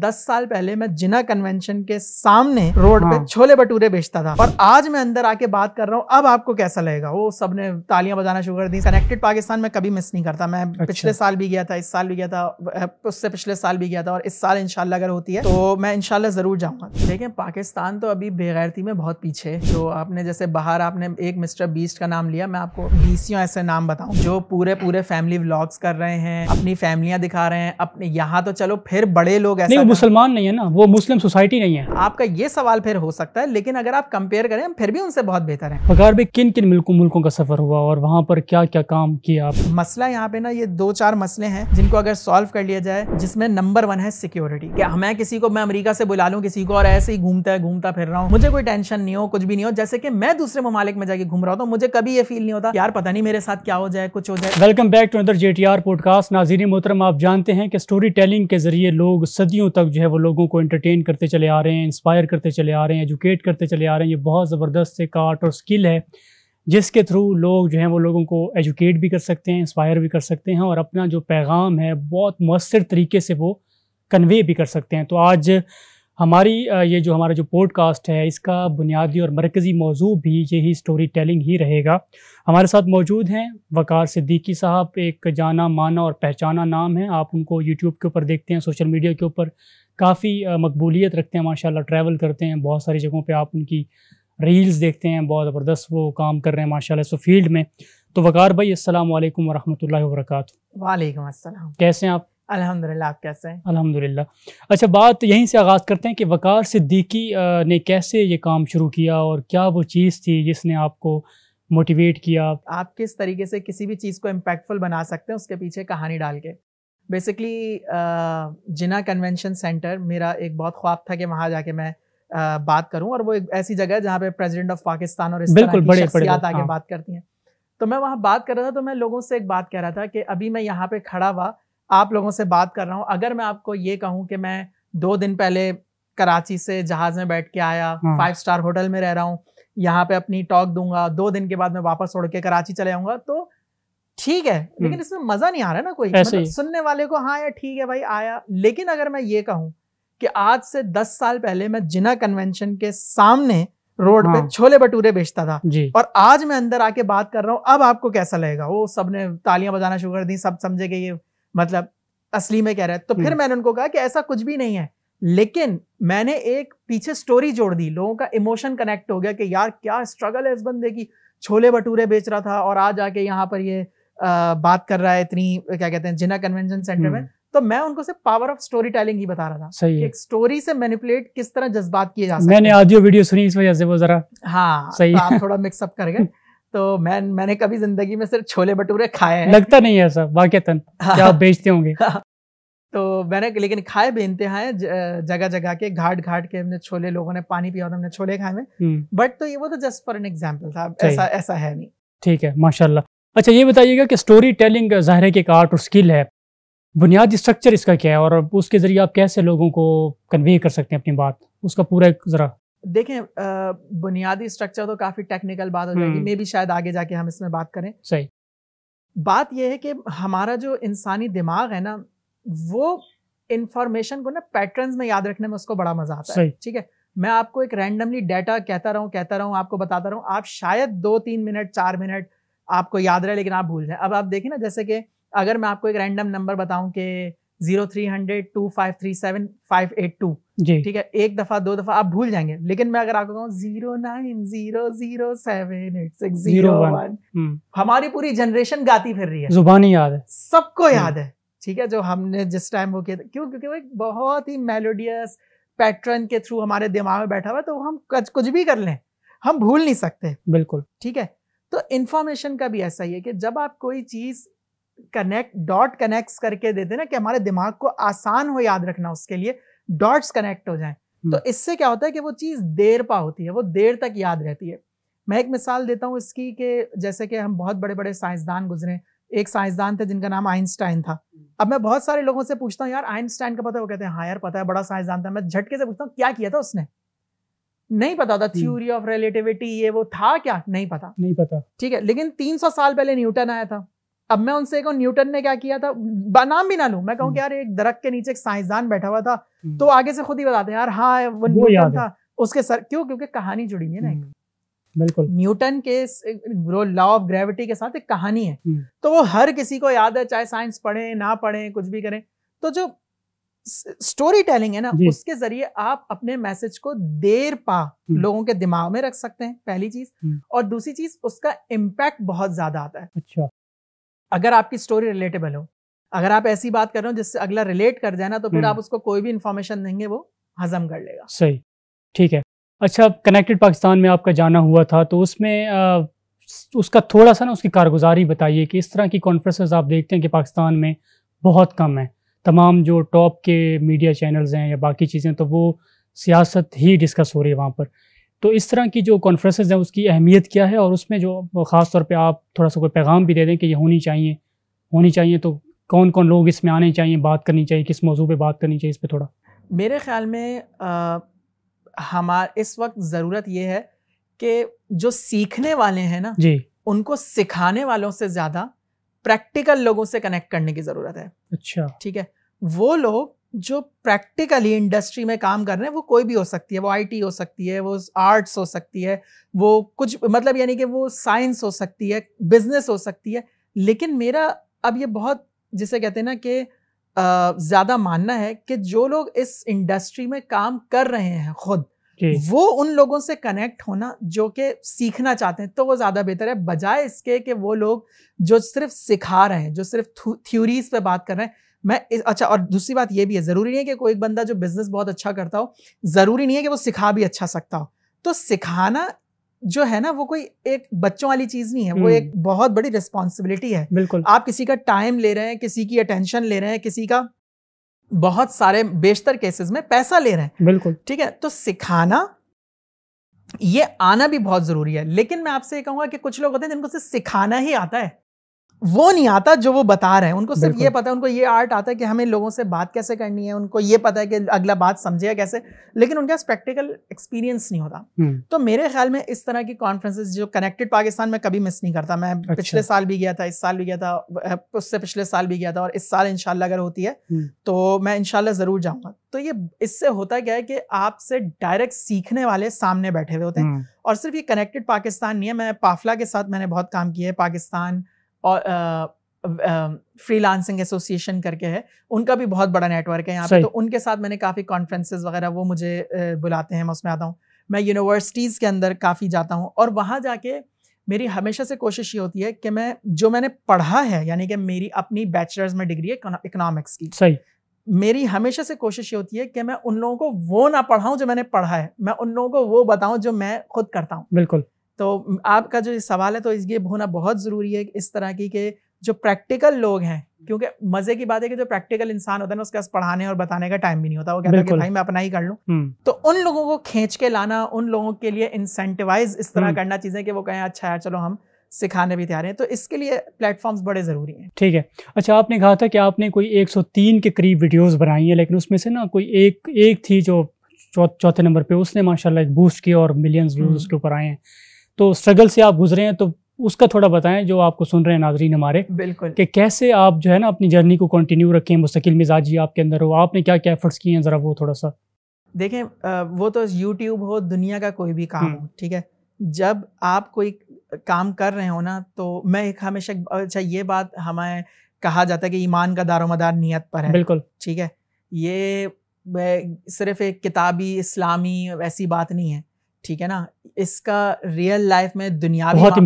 दस साल पहले मैं जिना कन्वेंशन के सामने रोड हाँ। पे छोले भटूरे बेचता था और आज मैं अंदर आके बात कर रहा हूँ अब आपको कैसा लगेगा वो सबने तालियां बजाना शुरू कर दी कनेक्टेड पाकिस्तान में कभी मिस नहीं करता मैं अच्छा। पिछले साल भी गया था इस साल भी गया था उससे पिछले साल भी गया था और इस साल इनशाला अगर होती है तो मैं इनशाला जरूर जाऊंगा लेकिन पाकिस्तान तो अभी बेगैरती में बहुत पीछे जो आपने जैसे बाहर आपने एक मिस्टर बीस्ट का नाम लिया मैं आपको बीसियों ऐसे नाम बताऊँ जो पूरे पूरे फैमिली व्लॉग्स कर रहे हैं अपनी फैमिलियां दिखा रहे हैं अपने यहाँ तो चलो फिर बड़े लोग ऐसे मुसलमान नहीं है ना वो मुस्लिम सोसाइटी नहीं है आपका ये सवाल फिर हो सकता है लेकिन अगर आप कंपेयर करें हम फिर भी उनसे बहुत बेहतर है बघार भी किन किन मुल्कों मुल्कों का सफर हुआ और वहाँ पर क्या क्या काम किया आप मसला यहाँ पे ना ये दो चार मसले हैं जिनको अगर सॉल्व कर लिया जाए जिसमें नंबर वन है सिक्योरिटी क्या मैं किसी को मैं अमरीका से बुला लूँ किसी को और ऐसे ही घूमता है घूमता फिर रहा हूँ मुझे कोई टेंशन नहीं हो कुछ भी नहीं हो जैसे की मैं दूसरे ममालिक में जाके घूम रहा हूँ तो मुझे कभी ये फील नहीं होता यार पता नहीं मेरे साथ क्या हो जाए कुछ हो जाए वेलकम बैक टू अंदर जे टी आर पॉडकास्ट नाजीन मोहतरम आप जानते हैं कि स्टोरी टेलिंग के जरिए लोग सदियों तक तक जो है वो लोगों को एंटरटेन करते चले आ रहे हैं इंस्पायर करते चले आ रहे हैं एजुकेट करते चले आ रहे हैं ये बहुत ज़बरदस्त एक आर्ट और स्किल है जिसके थ्रू लोग जो हैं वो लोगों को एजुकेट भी कर सकते हैं इंस्पायर भी कर सकते हैं और अपना जो पैगाम है बहुत मौसर तरीके से वो कन्वे भी कर सकते हैं तो आज हमारी ये जो हमारा जो पॉडकास्ट है इसका बुनियादी और मरकज़ी मौजू भी यही स्टोरी टेलिंग ही रहेगा हमारे साथ मौजूद हैं वकार सिद्दीकी साहब एक जाना माना और पहचाना नाम है आप उनको यूट्यूब के ऊपर देखते हैं सोशल मीडिया के ऊपर काफ़ी मकबूलियत रखते हैं माशाल्लाह ट्रैवल करते हैं बहुत सारी जगहों पे आप उनकी रील्स देखते हैं बहुत ज़बरदस्त वो काम कर रहे हैं माशाल्लाह इस फील्ड में तो वकार भाई असल वरहमल वर्क वालेकुम कैसे हैं आप अल्हम्दुलिल्लाह आप कैसे हैं अल्हम्दुलिल्लाह अच्छा बात यहीं से आगाज़ करते हैं कि वकार सिद्दीकी ने कैसे ये काम शुरू किया और क्या वो चीज़ थी जिसने आपको मोटिवेट किया आप किस तरीके से किसी भी चीज़ को इम्पैक्टफुल बना सकते हैं उसके पीछे कहानी डाल के बेसिकली जिना कन्वेंशन सेंटर मेरा एक बहुत ख्वाब था कि वहाँ जाके मैं बात करूँ और वो एक ऐसी जगह है जहाँ पे प्रेजिडेंट ऑफ पाकिस्तान और बिल्कुल बड़े आगे हाँ। बात करती हैं तो मैं वहाँ बात कर रहा था तो मैं लोगों से एक बात कह रहा था कि अभी मैं यहाँ पे खड़ा हुआ आप लोगों से बात कर रहा हूँ अगर मैं आपको ये कहूँ कि मैं दो दिन पहले कराची से जहाज में बैठ के आया फाइव हाँ। स्टार होटल में रह रहा हूँ यहाँ पे अपनी टॉक दूंगा दो दिन के बाद मैं वापस उड़ के कराची चले आऊंगा तो ठीक है हम्म। लेकिन इसमें मजा नहीं आ रहा ना कोई मतलब सुनने वाले को हाँ यार ठीक है भाई आया लेकिन अगर मैं ये कहूँ कि आज से दस साल पहले मैं जिना कन्वेंशन के सामने रोड हाँ। पे छोले भटूरे बेचता था और आज मैं अंदर आके बात कर रहा हूँ अब आपको कैसा लगेगा वो सबने तालियां बजाना शुरू कर दी सब समझे कि ये मतलब असली में कह रहा है तो फिर हम्म। मैंने उनको कहा कि ऐसा कुछ भी नहीं है लेकिन मैंने एक पीछे स्टोरी जोड़ दी लोगों का इमोशन कनेक्ट हो गया कि यार क्या स्ट्रगल है इस बंदे की छोले भटूरे बेच रहा था और आज आके यहाँ पर ये आ, बात कर रहा है इतनी क्या कहते हैं जिना कन्वेंशन सेंटर में हम्म। तो मैं उनको सिर्फ पावर ऑफ स्टोरी टेलिंग ही बता रहा था सही कि एक स्टोरी से मैनिपुलेट किस तरह जज्बात किए जा सकते मैंने वीडियो सुनी इस वजह से वो जरा हाँ सही तो आप थोड़ा मिक्सअप कर गए तो मैं मैंने कभी जिंदगी में सिर्फ छोले भटूरे खाए हैं लगता नहीं है ऐसा वाक्यतन हाँ। आप बेचते होंगे हाँ। तो मैंने लेकिन खाए बेनतेहा है जगह जगह के घाट घाट के हमने छोले लोगों ने पानी पिया हमने छोले खाए में हम्म। बट तो ये वो तो जस्ट फॉर एन एग्जाम्पल था ऐसा ऐसा है नहीं ठीक है माशाल्लाह अच्छा ये बताइएगा कि स्टोरी टेलिंग ज़ाहिर है कि एक आर्ट और स्किल है बुनियादी स्ट्रक्चर इसका क्या है और उसके ज़रिए आप कैसे लोगों को कन्वे कर सकते हैं अपनी बात उसका पूरा एक ज़रा देखें बुनियादी स्ट्रक्चर तो काफी टेक्निकल बात हो जाएगी मे हम्म। भी शायद आगे जाके हम इसमें बात करें सही बात यह है कि हमारा जो इंसानी दिमाग है ना वो इंफॉर्मेशन को ना पैटर्न्स में याद रखने में उसको बड़ा मजा आता है ठीक है मैं आपको एक रैंडमली डाटा कहता रहूं कहता रहूं आपको बताता रहूं आप शायद दो तीन मिनट चार मिनट आपको याद रहे लेकिन आप भूल जाए अब आप देखें ना जैसे कि अगर मैं आपको एक रैंडम नंबर बताऊं कि zero three hundred two five three seven five eight two ठीक है एक दफा दो दफा आप भूल जाएंगे लेकिन मैं अगर आपको कहूँ zero nine zero zero seven eight six zero hmm. हमारी पूरी जनरेशन गाती फिर रही है जुबानी याद है सबको हम्म। याद है ठीक है जो हमने जिस टाइम वो किया था क्यों क्योंकि वो एक बहुत ही मेलोडियस पैटर्न के थ्रू हमारे दिमाग में बैठा हुआ तो हम कुछ भी कर लें हम भूल नहीं सकते बिल्कुल ठीक है तो इन्फॉर्मेशन का भी ऐसा ही है कि जब आप कोई चीज कनेक्ट डॉट कनेक्ट करके देते ना कि हमारे दिमाग को आसान हो याद रखना उसके लिए डॉट्स कनेक्ट हो जाए तो हम्म। इससे क्या होता है कि वो चीज़ देर पा होती है वो देर तक याद रहती है मैं एक मिसाल देता हूँ इसकी कि जैसे कि हम बहुत बड़े बड़े साइंसदान गुजरे एक साइंसदान थे जिनका नाम आइंस्टाइन था हम्म। अब मैं बहुत सारे लोगों से पूछता हूँ यार आइंस्टाइन का पता है वो कहते हैं हाँ यार पता है बड़ा साइंसदान था मैं झटके से पूछता हूँ क्या किया था उसने नहीं पता था हम्म। थ्योरी ऑफ रिलेटिविटी ये वो था क्या नहीं पता नहीं पता ठीक है लेकिन 300 साल पहले न्यूटन आया था अब मैं उनसे कहूँ न्यूटन ने क्या किया था नाम भी ना लू मैं कहूँ यार एक दरख्त के नीचे एक साइंसदान बैठा हुआ था हम्म। तो आगे से खुद ही बताते हैं यार हाँ वो न्यूटन था उसके सर क्यों क्योंकि कहानी जुड़ी है ना एक हम्म, बिल्कुल न्यूटन के लॉ ऑफ ग्रेविटी के साथ एक कहानी है हम्म। तो वो हर किसी को याद है चाहे साइंस पढ़े ना पढ़े कुछ भी करें तो जो स्टोरी टेलिंग है ना उसके जरिए आप अपने मैसेज को देर पा लोगों के दिमाग में रख सकते हैं पहली चीज और दूसरी चीज उसका इम्पैक्ट बहुत ज्यादा आता है अच्छा अगर आपकी स्टोरी रिलेटेबल हो अगर आप ऐसी बात कर रहे हो जिससे अगला रिलेट कर जाए ना तो फिर हम्म। आप उसको कोई भी इन्फॉर्मेशन देंगे वो हजम कर लेगा सही ठीक है अच्छा कनेक्टेड पाकिस्तान में आपका जाना हुआ था तो उसमें आ, उसका थोड़ा सा ना उसकी कारगुजारी बताइए कि इस तरह की कॉन्फ्रेंस आप देखते हैं कि पाकिस्तान में बहुत कम है तमाम जो टॉप के मीडिया चैनल्स हैं या बाकी चीज़ें तो वो सियासत ही डिस्कस हो रही है वहाँ पर तो इस तरह की जो कॉन्फ्रेंसेज हैं उसकी अहमियत क्या है और उसमें जो ख़ास तौर पर आप थोड़ा सा कोई पैगाम भी दे दें कि ये होनी चाहिए होनी चाहिए तो कौन कौन लोग इसमें आने चाहिए बात करनी चाहिए किस मौजू पर बात करनी चाहिए इस पर थोड़ा मेरे ख्याल में हमारे इस वक्त ज़रूरत यह है कि जो सीखने वाले हैं ना जी उनको सिखाने वालों से ज़्यादा प्रैक्टिकल लोगों से कनेक्ट करने की ज़रूरत है अच्छा ठीक है वो लोग जो प्रैक्टिकली इंडस्ट्री में काम कर रहे हैं वो कोई भी हो सकती है वो आईटी हो सकती है वो आर्ट्स हो सकती है वो कुछ मतलब यानी कि वो साइंस हो सकती है बिजनेस हो सकती है लेकिन मेरा अब ये बहुत जिसे कहते हैं ना कि ज़्यादा मानना है कि जो लोग इस इंडस्ट्री में काम कर रहे हैं खुद वो उन लोगों से कनेक्ट होना जो कि सीखना चाहते हैं तो वो ज़्यादा बेहतर है बजाय इसके कि वो लोग जो सिर्फ सिखा रहे हैं जो सिर्फ थ्योरीज पे बात कर रहे हैं मैं इस, अच्छा और दूसरी बात ये भी है ज़रूरी नहीं है कि कोई एक बंदा जो बिज़नेस बहुत अच्छा करता हो ज़रूरी नहीं है कि वो सिखा भी अच्छा सकता हो तो सिखाना जो है ना वो कोई एक बच्चों वाली चीज नहीं है वो एक हम्म। बहुत बड़ी रिस्पॉन्सिबिलिटी है बिल्कुल आप किसी का टाइम ले रहे हैं किसी की अटेंशन ले रहे हैं किसी का बहुत सारे बेशतर केसेस में पैसा ले रहे हैं बिल्कुल ठीक है तो सिखाना ये आना भी बहुत जरूरी है लेकिन मैं आपसे ये कहूंगा कि कुछ लोग होते हैं जिनको सिर्फ सिखाना ही आता है वो नहीं आता जो वो बता रहे हैं उनको सिर्फ ये पता है उनको ये आर्ट आता है कि हमें लोगों से बात कैसे करनी है उनको ये पता है कि अगला बात समझेगा कैसे लेकिन उनका प्रैक्टिकल एक्सपीरियंस नहीं होता हम्म। तो मेरे ख्याल में इस तरह की कॉन्फ्रेंसेज जो कनेक्टेड पाकिस्तान में कभी मिस नहीं करता मैं अच्छा। पिछले साल भी गया था इस साल भी गया था उससे पिछले साल भी गया था और इस साल इनशाला अगर होती है हम्म। तो मैं इनशाला ज़रूर जाऊँगा तो ये इससे होता क्या है कि आपसे डायरेक्ट सीखने वाले सामने बैठे हुए होते हैं हम्म। और सिर्फ ये कनेक्टेड पाकिस्तान नहीं है मैं पाफला के साथ मैंने बहुत काम किया है पाकिस्तान और फ्रीलांसिंग एसोसिएशन करके है उनका भी बहुत बड़ा नेटवर्क है यहाँ पे तो उनके साथ मैंने काफ़ी कॉन्फ्रेंसेज वगैरह वो मुझे बुलाते हैं मैं उसमें आता हूँ मैं यूनिवर्सिटीज़ के अंदर काफ़ी जाता हूँ और वहाँ जाके मेरी हमेशा से कोशिश ये होती है कि मैं जो मैंने पढ़ा है यानी कि मेरी अपनी बैचलर्स में डिग्री है इकोनॉमिक्स की सही मेरी हमेशा से कोशिश ये होती है कि मैं उन लोगों को वो ना पढ़ाऊं जो मैंने पढ़ा है मैं उन लोगों को वो बताऊं जो मैं खुद करता हूँ बिल्कुल तो आपका जो सवाल है तो ये होना बहुत ज़रूरी है इस तरह की कि जो प्रैक्टिकल लोग हैं क्योंकि मजे की बात है कि जो प्रैक्टिकल इंसान होता है ना उसके पास पढ़ाने और बताने का टाइम भी नहीं होता वो कहता है कि भाई मैं अपना ही कर लूँ हम्म। तो उन लोगों को खींच के लाना उन लोगों के लिए इंसेंटिवाइज इस तरह हम्म। करना चीज़ें कि वो कहें अच्छा यार चलो हम सिखाने भी तैयार हैं तो इसके लिए प्लेटफॉर्म्स बड़े ज़रूरी हैं ठीक है अच्छा आपने कहा था कि आपने कोई 103 के करीब वीडियोस बनाई हैं लेकिन उसमें से ना कोई एक एक थी जो चौथे नंबर पे उसने माशाल्लाह बूस्ट किया और मिलियंस हम्म। व्यूज उसके ऊपर आए हैं तो स्ट्रगल से आप गुजरे हैं तो उसका थोड़ा बताएं जो आपको सुन रहे हैं नाजरीन हमारे बिल्कुल कि कैसे आप जो है ना अपनी जर्नी को कंटिन्यू रखें मुस्किल मिजाजी आपके अंदर हो आपने क्या क्या एफर्ट्स किए हैं ज़रा वो थोड़ा सा देखें वो तो यूट्यूब हो दुनिया का कोई भी काम हम्म। हो ठीक है जब आप कोई काम कर रहे हो ना तो मैं एक हमेशा अच्छा ये बात हमें कहा जाता है कि ईमान का दारोमदार नीयत पर है बिल्कुल ठीक है ये सिर्फ एक किताबी इस्लामी ऐसी बात नहीं है ठीक है ना इसका रियल लाइफ में दुनिया बहुत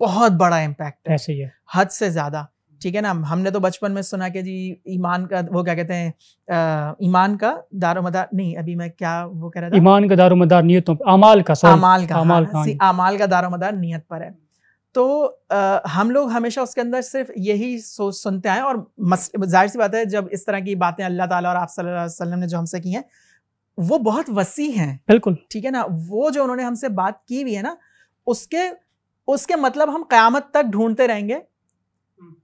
बहुत बड़ा इम्पैक्ट है ऐसे ही है हद से ज्यादा ठीक है ना हमने तो बचपन में सुना कि जी ईमान का वो क्या कहते हैं ईमान का दारो मदार नहीं अभी मैं क्या वो कह रहा था ईमान का दारो मदार नियतों अमाल का अमाल का अमाल हाँ, का अमाल का दारो मदार नियत पर है तो आ, हम लोग हमेशा उसके अंदर सिर्फ यही सोच सुनते आए और जाहिर सी बात है जब इस तरह की बातें अल्लाह ताला और आप सल्लल्लाहु अलैहि वसल्लम ने जो हमसे की हैं वो बहुत वसी हैं बिल्कुल ठीक है ना वो जो उन्होंने हमसे बात की हुई है ना उसके उसके मतलब हम क़यामत तक ढूंढते रहेंगे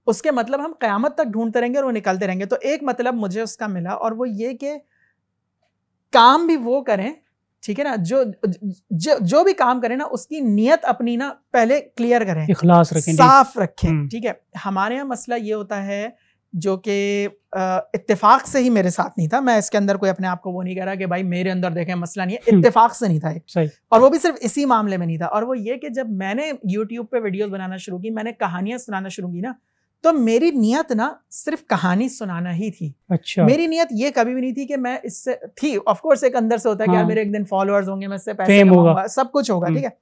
उसके मतलब हम क़यामत तक ढूंढते रहेंगे और वो निकलते रहेंगे तो एक मतलब मुझे उसका मिला और वो ये कि काम भी वो करें ठीक है ना जो जो जो भी काम करें ना उसकी नियत अपनी ना पहले क्लियर करें इखलास रखें साफ रखें हम्म। ठीक है हमारे यहाँ मसला ये होता है जो कि इतफाक से ही मेरे साथ नहीं था मैं इसके अंदर कोई अपने आप को वो नहीं कह रहा कि भाई मेरे अंदर देखें मसला नहीं है हम्म। इतफाक से नहीं था एक और वो भी सिर्फ इसी मामले में नहीं था और वो ये कि जब मैंने यूट्यूब पे वीडियोस बनाना शुरू की मैंने कहानियां सुनाना शुरू की ना तो मेरी नियत ना सिर्फ कहानी सुनाना ही थी अच्छा मेरी नियत ये कभी भी नहीं थी कि मैं इससे थी ऑफ कोर्स एक अंदर से होता है हाँ। कि यार हाँ। मेरे एक दिन फॉलोअर्स होंगे मैं इससे पैसे कमाऊंगा सब कुछ होगा हम्म। ठीक है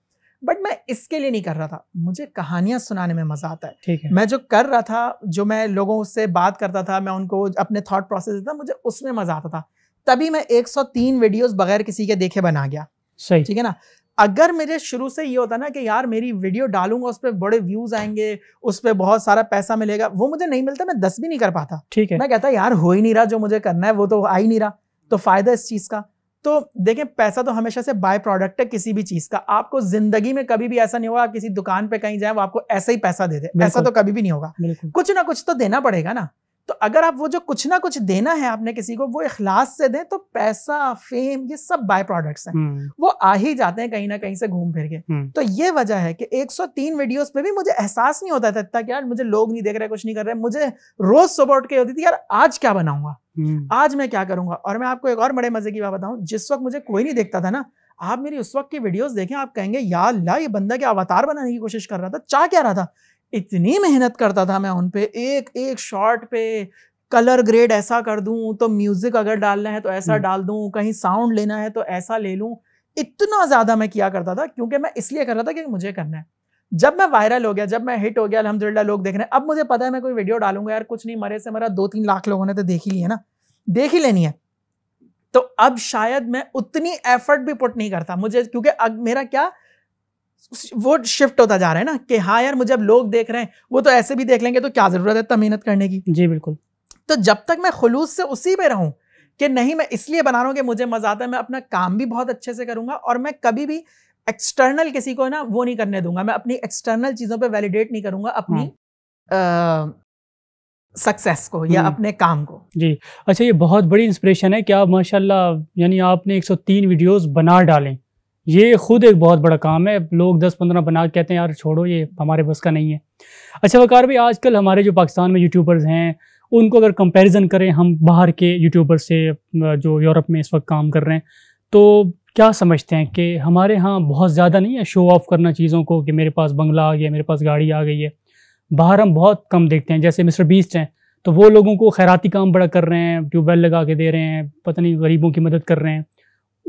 बट मैं इसके लिए नहीं कर रहा था मुझे कहानियां सुनाने में मजा आता है ठीक है मैं जो कर रहा था जो मैं लोगों से बात करता था मैं उनको अपने थॉट प्रोसेस देता मुझे उसमें मजा आता था तभी मैं 103 वीडियोस बगैर किसी के देखे बना गया सही ठीक है ना अगर मेरे शुरू से ये होता ना कि यार मेरी वीडियो डालूंगा उस पर बड़े व्यूज आएंगे उस पर बहुत सारा पैसा मिलेगा वो मुझे नहीं मिलता मैं दस भी नहीं कर पाता ठीक है मैं कहता यार हो ही नहीं रहा जो मुझे करना है वो तो आ ही नहीं रहा तो फायदा इस चीज का तो देखें पैसा तो हमेशा से बाय प्रोडक्ट है किसी भी चीज का आपको जिंदगी में कभी भी ऐसा नहीं होगा आप किसी दुकान पे कहीं जाए वो आपको ऐसा ही पैसा दे दे ऐसा तो कभी भी नहीं होगा कुछ ना कुछ तो देना पड़ेगा ना तो अगर आप वो जो कुछ ना कुछ देना है आपने किसी को वो इखलास से दें तो पैसा फेम ये सब बाय प्रोडक्ट्स हैं हम्म। वो आ ही जाते हैं कहीं ना कहीं से घूम फिर के हम्म। तो ये वजह है कि 103 वीडियोस पे भी मुझे एहसास नहीं होता था कि यार मुझे लोग नहीं देख रहे कुछ नहीं कर रहे मुझे रोज सुबह उठ के होती थी यार आज क्या बनाऊंगा हम्म। आज मैं क्या करूंगा और मैं आपको एक और बड़े मजे की बात बताऊं जिस वक्त मुझे कोई नहीं देखता था ना आप मेरी उस वक्त की वीडियोस देखें आप कहेंगे यार ला ये बंदा क्या अवतार बनाने की कोशिश कर रहा था चाह क्या रहा था इतनी मेहनत करता था मैं उन पे एक एक शॉट पे कलर ग्रेड ऐसा कर दूं तो म्यूजिक अगर डालना है तो ऐसा हम्म। डाल दूं कहीं साउंड लेना है तो ऐसा ले लूं इतना ज़्यादा मैं किया करता था क्योंकि मैं इसलिए कर रहा था कि मुझे करना है जब मैं वायरल हो गया जब मैं हिट हो गया अलहमदिल्ला लोग देख रहे हैं अब मुझे पता है मैं कोई वीडियो डालूंगा यार कुछ नहीं मरे से मरा दो तीन लाख लोगों ने तो देख ही लिया ना देख ही लेनी है तो अब शायद मैं उतनी एफर्ट भी पुट नहीं करता मुझे क्योंकि अब मेरा क्या वो शिफ्ट होता जा रहा है ना कि हाँ यार मुझे अब लोग देख रहे हैं वो तो ऐसे भी देख लेंगे तो क्या ज़रूरत है इतना मेहनत करने की जी बिल्कुल तो जब तक मैं खुलूस से उसी पे रहूं कि नहीं मैं इसलिए बना रहा हूँ कि मुझे मज़ा आता है मैं अपना काम भी बहुत अच्छे से करूँगा और मैं कभी भी एक्सटर्नल किसी को ना वो नहीं करने दूंगा मैं अपनी एक्सटर्नल चीज़ों पर वैलिडेट नहीं करूंगा अपनी सक्सेस हम्म। को या हम्म। अपने काम को जी अच्छा ये बहुत बड़ी इंस्पिरेशन है कि आप माशाल्लाह यानी आपने 103 वीडियोस बना डालें ये खुद एक बहुत बड़ा काम है लोग दस पंद्रह बना के कहते हैं यार छोड़ो ये हमारे बस का नहीं है अच्छा वकार भाई आजकल हमारे जो पाकिस्तान में यूट्यूबर्स हैं उनको अगर कंपैरिजन करें हम बाहर के यूट्यूबर से जो यूरोप में इस वक्त काम कर रहे हैं तो क्या समझते हैं कि हमारे यहाँ बहुत ज़्यादा नहीं है शो ऑफ करना चीज़ों को कि मेरे पास बंगला आ गया मेरे पास गाड़ी आ गई है बाहर हम बहुत कम देखते हैं जैसे मिस्टर बीस्ट हैं तो वो लोगों को खैराती काम बड़ा कर रहे हैं ट्यूबवेल लगा के दे रहे हैं पता नहीं गरीबों की मदद कर रहे हैं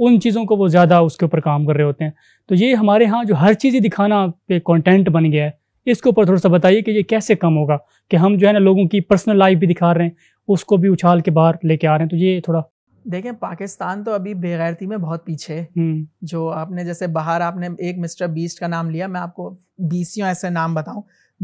उन चीज़ों को वो ज़्यादा उसके ऊपर काम कर रहे होते हैं तो ये हमारे यहाँ जो हर चीज़ दिखाना पे कंटेंट बन गया है इसके ऊपर थोड़ा सा बताइए कि ये कैसे कम होगा कि हम जो है ना लोगों की पर्सनल लाइफ भी दिखा रहे हैं उसको भी उछाल के बाहर लेके आ रहे हैं तो ये थोड़ा देखें पाकिस्तान तो अभी बेगैरती में बहुत पीछे हम्म। जो आपने जैसे बाहर आपने एक मिस्टर बीस्ट का नाम लिया मैं आपको बीसियों ऐसे नाम बताऊं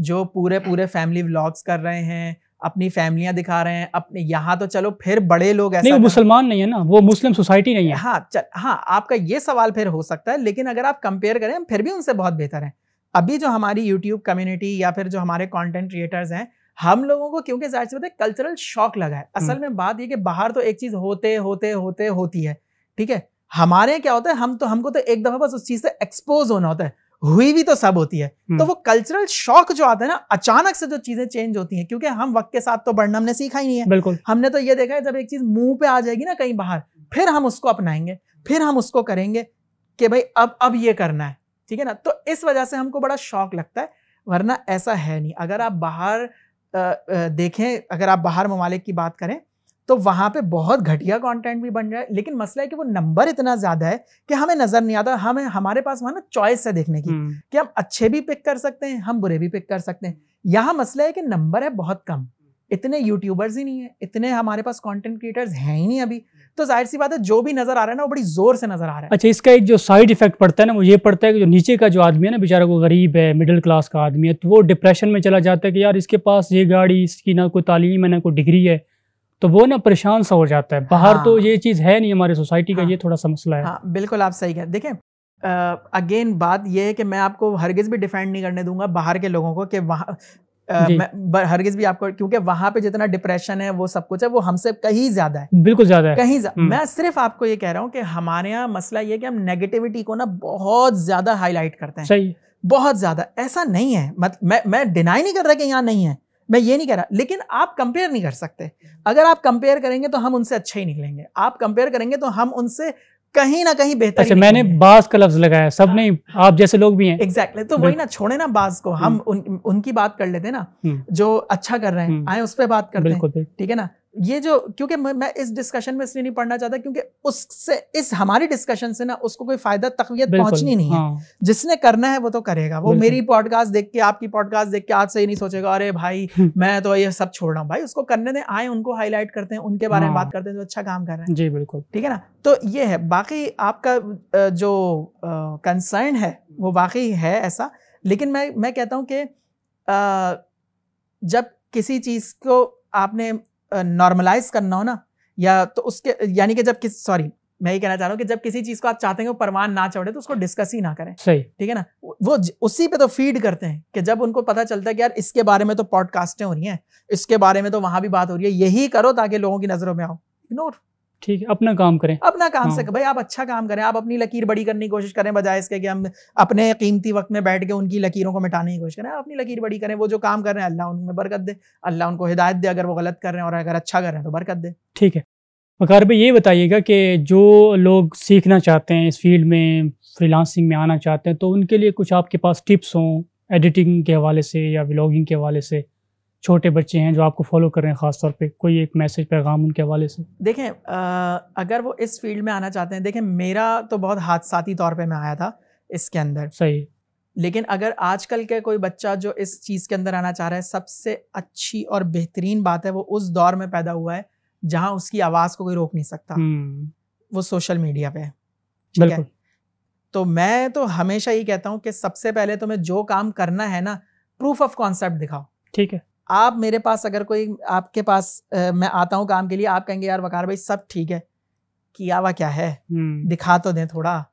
जो पूरे पूरे फैमिली व्लॉग्स कर रहे हैं अपनी फैमिलियां दिखा रहे हैं अपने यहाँ तो चलो फिर बड़े लोग ऐसा नहीं मुसलमान नहीं है ना वो मुस्लिम सोसाइटी नहीं है हाँ चल, हाँ आपका ये सवाल फिर हो सकता है लेकिन अगर आप कंपेयर करें फिर भी उनसे बहुत बेहतर है अभी जो हमारी यूट्यूब कम्युनिटी या फिर जो हमारे कॉन्टेंट क्रिएटर्स हैं हम लोगों को क्योंकि जाहिर सी बात है कल्चरल शॉक लगा है असल हम्म। में बात यह कि बाहर तो एक चीज़ होते होते होते होती है ठीक है हमारे क्या होता है हम तो हमको तो एक दफ़ा बस उस चीज़ से एक्सपोज होना होता है हुई भी तो सब होती है तो हम्म। वो कल्चरल शॉक जो आता है ना अचानक से जो चीजें चेंज होती हैं क्योंकि हम वक्त के साथ तो बढ़ना हमने सीखा ही नहीं है बिल्कुल हमने तो ये देखा है जब एक चीज मुंह पे आ जाएगी ना कहीं बाहर फिर हम उसको अपनाएंगे फिर हम उसको करेंगे कि भाई अब अब ये करना है ठीक है ना तो इस वजह से हमको बड़ा शौक लगता है वरना ऐसा है नहीं अगर आप बाहर देखें अगर आप बाहर ममालिक की बात करें तो वहाँ पे बहुत घटिया कंटेंट भी बन रहा है लेकिन मसला है कि वो नंबर इतना ज़्यादा है कि हमें नज़र नहीं आता हमें हमारे पास वहाँ ना चॉइस है देखने की हम्म। कि हम अच्छे भी पिक कर सकते हैं हम बुरे भी पिक कर सकते हैं यहाँ मसला है कि नंबर है बहुत कम इतने यूट्यूबर्स ही नहीं है इतने हमारे पास कंटेंट क्रिएटर्स हैं ही नहीं अभी तो जाहिर सी बात है जो भी नजर आ रहा है ना वो बड़ी जोर से नजर आ रहा है अच्छा इसका एक जो साइड इफेक्ट पड़ता है ना वो ये पड़ता है कि जो नीचे का जो आदमी है ना बेचारा को गरीब है मिडिल क्लास का आदमी है तो वो डिप्रेशन में चला जाता है कि यार इसके पास ये गाड़ी इसकी ना कोई तालीम है ना कोई डिग्री है तो वो ना परेशान सा हो जाता है बाहर तो हाँ। तो ये चीज़ है नहीं हमारी सोसाइटी का हाँ। ये थोड़ा सा मसला है हाँ, बिल्कुल आप सही कह देखें अगेन बात यह है कि मैं आपको हरगिज़ भी डिफेंड नहीं करने दूंगा बाहर के लोगों को कि वहाँ हरगिज भी आपको क्योंकि वहां पे जितना डिप्रेशन है वो सब कुछ है वो हमसे कहीं ज्यादा है बिल्कुल ज्यादा है कहीं ज्यादा हम्म। मैं सिर्फ आपको ये कह रहा हूँ कि हमारे यहाँ मसला ये कि हम नेगेटिविटी को ना बहुत ज्यादा हाईलाइट करते हैं सही बहुत ज्यादा ऐसा नहीं है मत मैं मैं डिनाई नहीं कर रहा कि यहाँ नहीं है मैं ये नहीं कह रहा लेकिन आप कंपेयर नहीं कर सकते अगर आप कंपेयर करेंगे तो हम उनसे अच्छे ही निकलेंगे आप कंपेयर करेंगे तो हम उनसे कहीं ना कहीं बेहतर अच्छा मैंने बाज का लफ्ज लगाया सब आ, हाँ। नहीं आप जैसे लोग भी हैं एग्जैक्टली exactly, तो वही ना छोड़े ना बाज को हम हम्म। उन, उनकी बात कर लेते ना हम्म। जो अच्छा कर रहे हैं हम्म। आए उस पर बात करते हैं ठीक है ना ये जो क्योंकि मैं इस डिस्कशन में इसलिए नहीं पढ़ना चाहता क्योंकि उससे इस हमारी डिस्कशन से ना उसको कोई फायदा तकवीत पहुंचनी नहीं है हाँ। जिसने करना है वो तो करेगा वो मेरी पॉडकास्ट देख के आपकी पॉडकास्ट देख के आज से ही नहीं सोचेगा अरे भाई हम्म। मैं तो ये सब छोड़ रहा हूँ भाई उसको करने दें आए उनको हाईलाइट करते हैं उनके बारे में हाँ। बात करते हैं जो अच्छा काम कर रहे हैं जी बिल्कुल ठीक है ना तो ये है बाकी आपका जो कंसर्न है वो वाकई है ऐसा लेकिन मैं मैं कहता हूँ कि जब किसी चीज़ को आपने नॉर्मलाइज करना हो ना या तो उसके यानी कि जब किस सॉरी मैं ये कहना चाह रहा हूँ कि जब किसी चीज को आप चाहते हैं वो परवान ना चढ़े तो उसको डिस्कस ही ना करें सही ठीक है ना वो उसी पे तो फीड करते हैं कि जब उनको पता चलता है कि यार इसके बारे में तो पॉडकास्टें हो रही हैं इसके बारे में तो वहां भी बात हो रही है यही करो ताकि लोगों की नजरों में आओ इग्नोर ठीक है अपना काम करें अपना काम हाँ। से भाई आप अच्छा काम करें आप अपनी लकीर बड़ी करने की कोशिश करें बजाय इसके कि हम अपने कीमती वक्त में बैठ के उनकी लकीरों को मिटाने की कोशिश करें आप अपनी लकीर बड़ी करें वो जो काम कर रहे हैं अल्लाह उनमें बरकत दे अल्लाह उनको हिदायत दे अगर वो गलत कर रहे हैं और अगर अच्छा कर रहे हैं तो बरकत दे ठीक है वकार भाई ये बताइएगा कि जो लोग सीखना चाहते हैं इस फील्ड में फ्रीलांसिंग में आना चाहते हैं तो उनके लिए कुछ आपके पास टिप्स हों एडिटिंग के हवाले से या ब्लॉगिंग के हवाले से छोटे बच्चे हैं जो आपको फॉलो कर रहे हैं खासतौर पे कोई एक मैसेज पैगाम उनके हवाले से देखें आ, अगर वो इस फील्ड में आना चाहते हैं देखें मेरा तो बहुत हादसाती तौर पे मैं आया था इसके अंदर सही लेकिन अगर आजकल के कोई बच्चा जो इस चीज़ के अंदर आना चाह रहा है सबसे अच्छी और बेहतरीन बात है वो उस दौर में पैदा हुआ है जहाँ उसकी आवाज़ को कोई रोक नहीं सकता हम्म। वो सोशल मीडिया पे है तो मैं तो हमेशा ये कहता हूँ कि सबसे पहले तुम्हें जो काम करना है ना प्रूफ ऑफ कॉन्सेप्ट दिखाओ ठीक है आप मेरे पास अगर कोई आपके पास आ, मैं आता हूँ काम के लिए आप कहेंगे यार वकार भाई सब ठीक है किया हुआ क्या है हम्म। दिखा तो दें थोड़ा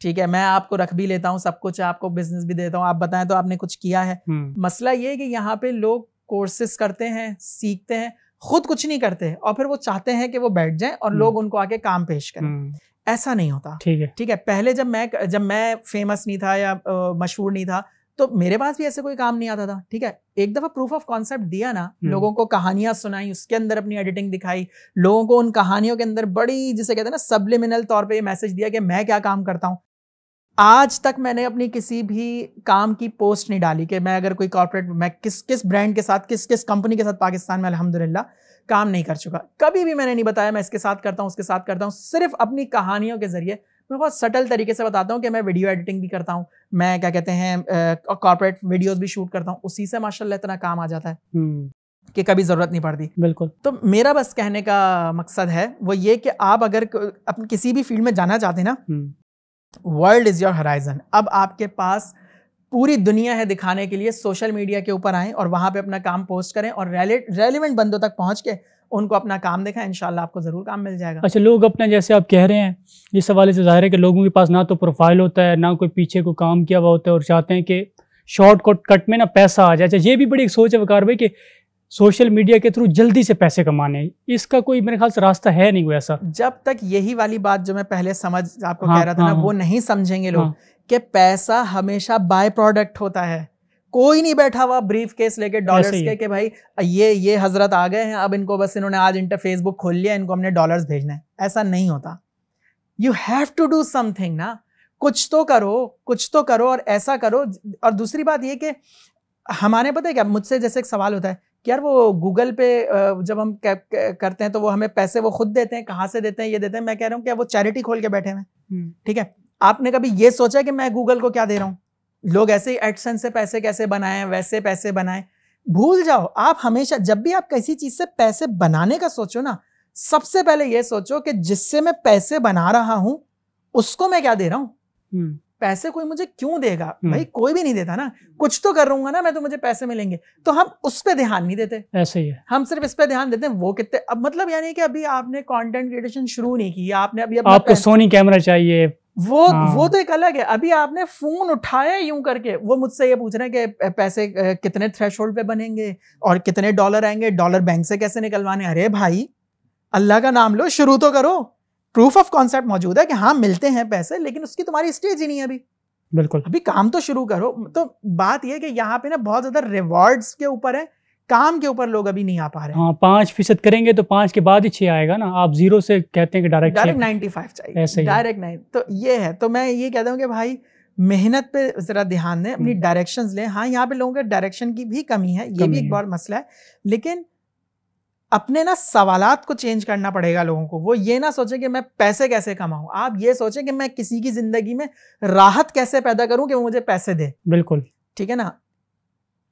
ठीक है मैं आपको रख भी लेता हूँ सब कुछ आपको बिजनेस भी देता हूँ आप बताएं तो आपने कुछ किया है हम्म। मसला ये है कि यहाँ पे लोग कोर्सेस करते हैं सीखते हैं खुद कुछ नहीं करते और फिर वो चाहते हैं कि वो बैठ जाएं और हम्म। लोग उनको आके काम पेश करें ऐसा नहीं होता ठीक है ठीक है पहले जब मैं जब मैं फेमस नहीं था या मशहूर नहीं था तो मेरे पास भी ऐसे कोई काम नहीं आता था ठीक है एक दफा प्रूफ ऑफ कॉन्सेप्ट दिया ना हम्म। लोगों को कहानियां सुनाई उसके अंदर अपनी एडिटिंग दिखाई लोगों को उन कहानियों के अंदर बड़ी जिसे कहते हैं ना सबलिमिनल तौर पे ये मैसेज दिया कि मैं क्या काम करता हूँ आज तक मैंने अपनी किसी भी काम की पोस्ट नहीं डाली कि मैं अगर कोई कॉर्पोरेट मैं किस किस ब्रांड के साथ किस किस कंपनी के साथ पाकिस्तान में अलहमदिल्ला काम नहीं कर चुका कभी भी मैंने नहीं बताया मैं इसके साथ करता हूँ उसके साथ करता हूँ सिर्फ अपनी कहानियों के जरिए मैं बहुत सटल तरीके से बताता हूँ कि मैं वीडियो एडिटिंग भी करता हूँ मैं क्या कहते हैं कॉर्पोरेट वीडियोज भी शूट करता हूँ उसी से माशाला इतना काम आ जाता है हम्म। कि कभी ज़रूरत नहीं पड़ती बिल्कुल तो मेरा बस कहने का मकसद है वो ये कि आप अगर अपने किसी भी फील्ड में जाना चाहते हैं ना वर्ल्ड इज़ योर हराइजन अब आपके पास पूरी दुनिया है दिखाने के लिए सोशल मीडिया के ऊपर आए और वहां पर अपना काम पोस्ट करें और रेलिवेंट बंदों तक पहुँच के उनको अपना काम देखा इन आपको ज़रूर काम मिल जाएगा अच्छा लोग अपना जैसे आप कह रहे हैं इस हवाले से जाहिर है कि लोगों के पास ना तो प्रोफाइल होता है ना कोई पीछे को काम किया हुआ होता है और चाहते हैं कि शॉर्ट कट कट में ना पैसा आ जाए अच्छा ये भी बड़ी एक सोच है वकार भाई कि सोशल मीडिया के थ्रू जल्दी से पैसे कमाने इसका कोई मेरे ख्याल से रास्ता है नहीं कोई ऐसा जब तक यही वाली बात जो मैं पहले समझ आपको हाँ, कह रहा था हाँ, ना हाँ, वो नहीं समझेंगे लोग हाँ, कि पैसा हमेशा बाय प्रोडक्ट होता है कोई नहीं बैठा हुआ ब्रीफ केस लेके डॉलर्स के कि भाई ये ये हजरत आ गए हैं अब इनको बस इन्होंने आज इंटर फेसबुक खोल लिया इनको हमने डॉलर्स भेजना है ऐसा नहीं होता you have to do something ना कुछ तो करो कुछ तो करो और ऐसा करो और दूसरी बात ये कि हमारे पता है क्या मुझसे जैसे एक सवाल होता है कि यार वो गूगल पे जब हम करते हैं तो वो हमें पैसे वो खुद देते हैं कहाँ से देते हैं ये देते हैं मैं कह रहा हूँ क्या वो चैरिटी खोल के बैठे हैं हम्म। ठीक है आपने कभी ये सोचा कि मैं गूगल को क्या दे रहा हूँ लोग ऐसे ही एडसन से पैसे कैसे बनाएं वैसे पैसे बनाएं भूल जाओ आप हमेशा जब भी आप किसी चीज़ से पैसे बनाने का सोचो ना सबसे पहले ये सोचो कि जिससे मैं पैसे बना रहा हूं उसको मैं क्या दे रहा हूं हम्म। पैसे कोई मुझे क्यों देगा हम्म। भाई कोई भी नहीं देता ना कुछ तो कर रूंगा ना मैं तो मुझे पैसे मिलेंगे तो हम उस पर ध्यान नहीं देते ऐसे ही है हम सिर्फ इस पर ध्यान देते हैं वो कितने अब मतलब यानी कि अभी आपने कंटेंट क्रिएटेशन शुरू नहीं की आपने अभी आपको सोनी कैमरा चाहिए वो हाँ। वो तो एक अलग है अभी आपने फोन उठाया यूं करके वो मुझसे ये पूछ रहे हैं कि पैसे कितने थ्रेश पे बनेंगे और कितने डॉलर आएंगे डॉलर बैंक से कैसे निकलवाने अरे भाई अल्लाह का नाम लो शुरू तो करो प्रूफ ऑफ कॉन्सेप्ट मौजूद है कि हाँ मिलते हैं पैसे लेकिन उसकी तुम्हारी स्टेज ही नहीं है अभी बिल्कुल अभी काम तो शुरू करो तो बात यह कि यहाँ पे ना बहुत ज्यादा रिवॉर्ड्स के ऊपर है काम के ऊपर लोग अभी नहीं आ पा रहे हाँ पांच फीसद करेंगे तो पांच के बाद ही छह आएगा ना आप जीरो से कहते हैं कि डायरेक्ट डायरेक्ट नाइनटी फाइव चाहिए ऐसे डायरेक्ट नाइन तो ये है तो मैं ये कहता हूँ कि भाई मेहनत पे ज़रा ध्यान दें अपनी डायरेक्शंस हम्म। लें हाँ यहाँ पे लोगों के डायरेक्शन की भी कमी है ये भी एक बहुत मसला है लेकिन अपने ना सवालत को चेंज करना पड़ेगा लोगों को वो ये ना सोचे कि मैं पैसे कैसे कमाऊं आप ये सोचें कि मैं किसी की जिंदगी में राहत कैसे पैदा करूं कि वो मुझे पैसे दे बिल्कुल ठीक है ना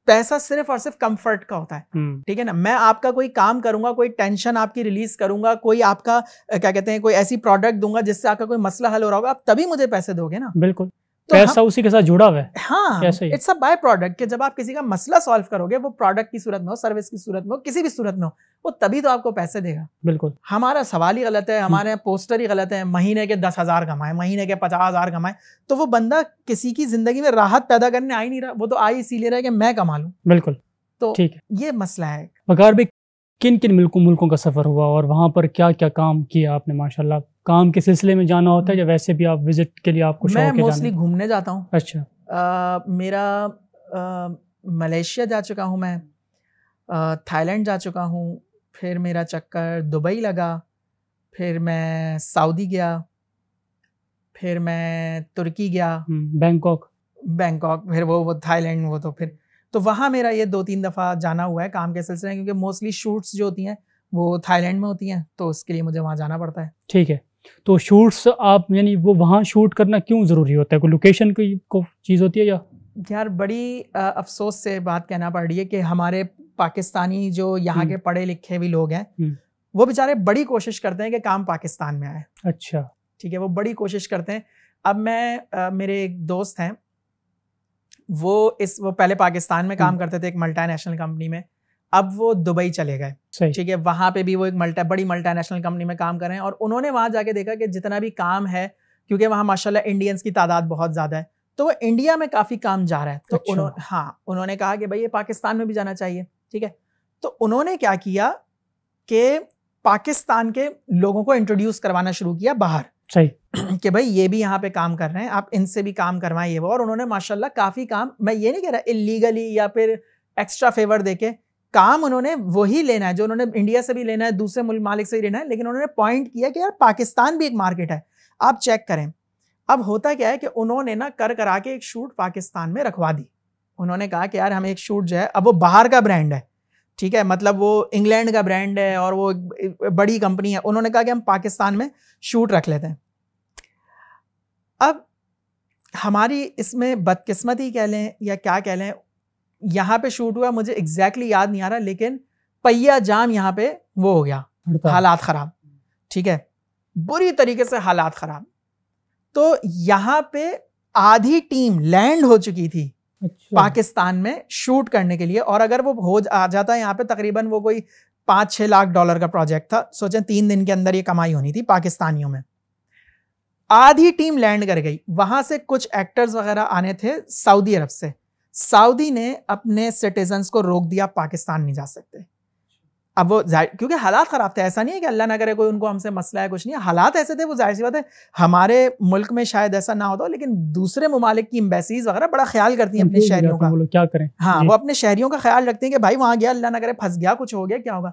पैसा सिर्फ और सिर्फ कंफर्ट का होता है हम्म। ठीक है ना मैं आपका कोई काम करूंगा कोई टेंशन आपकी रिलीज करूंगा कोई आपका क्या कहते हैं कोई ऐसी प्रोडक्ट दूंगा जिससे आपका कोई मसला हल हो रहा होगा आप तभी मुझे पैसे दोगे ना बिल्कुल पैसा तो हम, उसी के साथ जुड़ा हुआ है हाँ इट्स अ बाय प्रोडक्ट कि जब आप किसी का मसला सॉल्व करोगे वो प्रोडक्ट की सूरत में हो सर्विस की सूरत में हो किसी भी सूरत में हो वो तभी तो आपको पैसे देगा बिल्कुल हमारा सवाल ही गलत है हम्म। हमारे पोस्टर ही गलत है महीने के दस हज़ार कमाए महीने के पचास हज़ार कमाए तो वो बंदा किसी की ज़िंदगी में राहत पैदा करने आई नहीं रहा वो तो आई इसीलिए रहा है कि मैं कमा लू बिल्कुल तो ठीक है ये मसला है बकार भी किन किन मुल्कों का सफ़र हुआ और वहाँ पर क्या क्या काम किया आपने माशाल्लाह काम के सिलसिले में जाना होता है या वैसे भी आप विजिट के लिए आपको मैं मोस्टली घूमने जाता हूँ अच्छा आ, मेरा मलेशिया जा चुका हूँ मैं थाईलैंड जा चुका हूँ फिर मेरा चक्कर दुबई लगा फिर मैं सऊदी गया फिर मैं तुर्की गया हम्म, बैंकॉक बैंकॉक फिर वो वो थाईलैंड वो तो फिर तो वहाँ मेरा ये दो तीन दफ़ा जाना हुआ है काम के सिलसिले में क्योंकि मोस्टली शूट्स जो होती हैं वो थाईलैंड में होती हैं तो उसके लिए मुझे वहाँ जाना पड़ता है ठीक है तो शूट्स आप यानी वो वहाँ शूट करना क्यों ज़रूरी होता है कोई लोकेशन की को चीज़ होती है या यार बड़ी आ, अफसोस से बात कहना पड़ रही है कि हमारे पाकिस्तानी जो यहाँ के हम्म। पढ़े लिखे भी लोग हैं हम्म। वो बेचारे बड़ी कोशिश करते हैं कि काम पाकिस्तान में आए अच्छा ठीक है वो बड़ी कोशिश करते हैं अब मैं आ, मेरे एक दोस्त हैं वो इस वो पहले पाकिस्तान में काम हम्म। करते थे एक मल्टानेशनल कंपनी में अब वो दुबई चले गए ठीक है वहां पे भी वो एक मल्टा बड़ी मल्टानेशनल कंपनी में काम कर रहे हैं और उन्होंने वहां जाके देखा कि जितना भी काम है क्योंकि वहां माशाल्लाह इंडियंस की तादाद बहुत ज़्यादा है तो वो इंडिया में काफ़ी काम जा रहा है तो अच्छा। उन्होंने हाँ उन्होंने कहा कि भाई ये पाकिस्तान में भी जाना चाहिए ठीक है तो उन्होंने क्या किया कि पाकिस्तान के लोगों को इंट्रोड्यूस करवाना शुरू किया बाहर सही कि भाई ये भी यहाँ पे काम कर रहे हैं आप इनसे भी काम करवाएं ये वो और उन्होंने माशाल्लाह काफ़ी काम मैं ये नहीं कह रहा इलीगली या फिर एक्स्ट्रा फेवर देके काम उन्होंने वही लेना है जो उन्होंने इंडिया से भी लेना है दूसरे मालिक से भी लेना है लेकिन उन्होंने पॉइंट किया कि यार पाकिस्तान भी एक मार्केट है आप चेक करें अब होता क्या है कि उन्होंने ना कर करा के एक शूट पाकिस्तान में रखवा दी उन्होंने कहा कि यार हमें एक शूट जो है अब वो बाहर का ब्रांड है ठीक है मतलब वो इंग्लैंड का ब्रांड है और वो बड़ी कंपनी है उन्होंने कहा कि हम पाकिस्तान में शूट रख लेते हैं अब हमारी इसमें बदकिस्मती कह लें या क्या कह लें यहाँ पे शूट हुआ मुझे एग्जैक्टली याद नहीं आ रहा लेकिन पहिया जाम यहाँ पे वो हो गया हालात ख़राब ठीक है बुरी तरीके से हालात ख़राब तो यहाँ पे आधी टीम लैंड हो चुकी थी अच्छा। पाकिस्तान में शूट करने के लिए और अगर वो हो आ जाता यहाँ पे तकरीबन वो कोई पांच छह लाख डॉलर का प्रोजेक्ट था सोचें तीन दिन के अंदर ये कमाई होनी थी पाकिस्तानियों में आधी टीम लैंड कर गई वहां से कुछ एक्टर्स वगैरह आने थे सऊदी अरब से सऊदी ने अपने सिटीजन्स को रोक दिया पाकिस्तान नहीं जा सकते अब वो क्योंकि हालात ख़राब थे ऐसा नहीं है कि अल्लाह ना करे कोई उनको हमसे मसला है कुछ नहीं हालात ऐसे थे वो जाहिर सी बात है हमारे मुल्क में शायद ऐसा ना होता हो लेकिन दूसरे ममालिक की एम्बेसीज वगैरह बड़ा ख्याल करती हैं अपने शहरियों का क्या करें हाँ वो अपने शहरियों का ख्याल रखते हैं कि भाई वहाँ गया अल्लाह ना करे फंस गया कुछ हो गया क्या होगा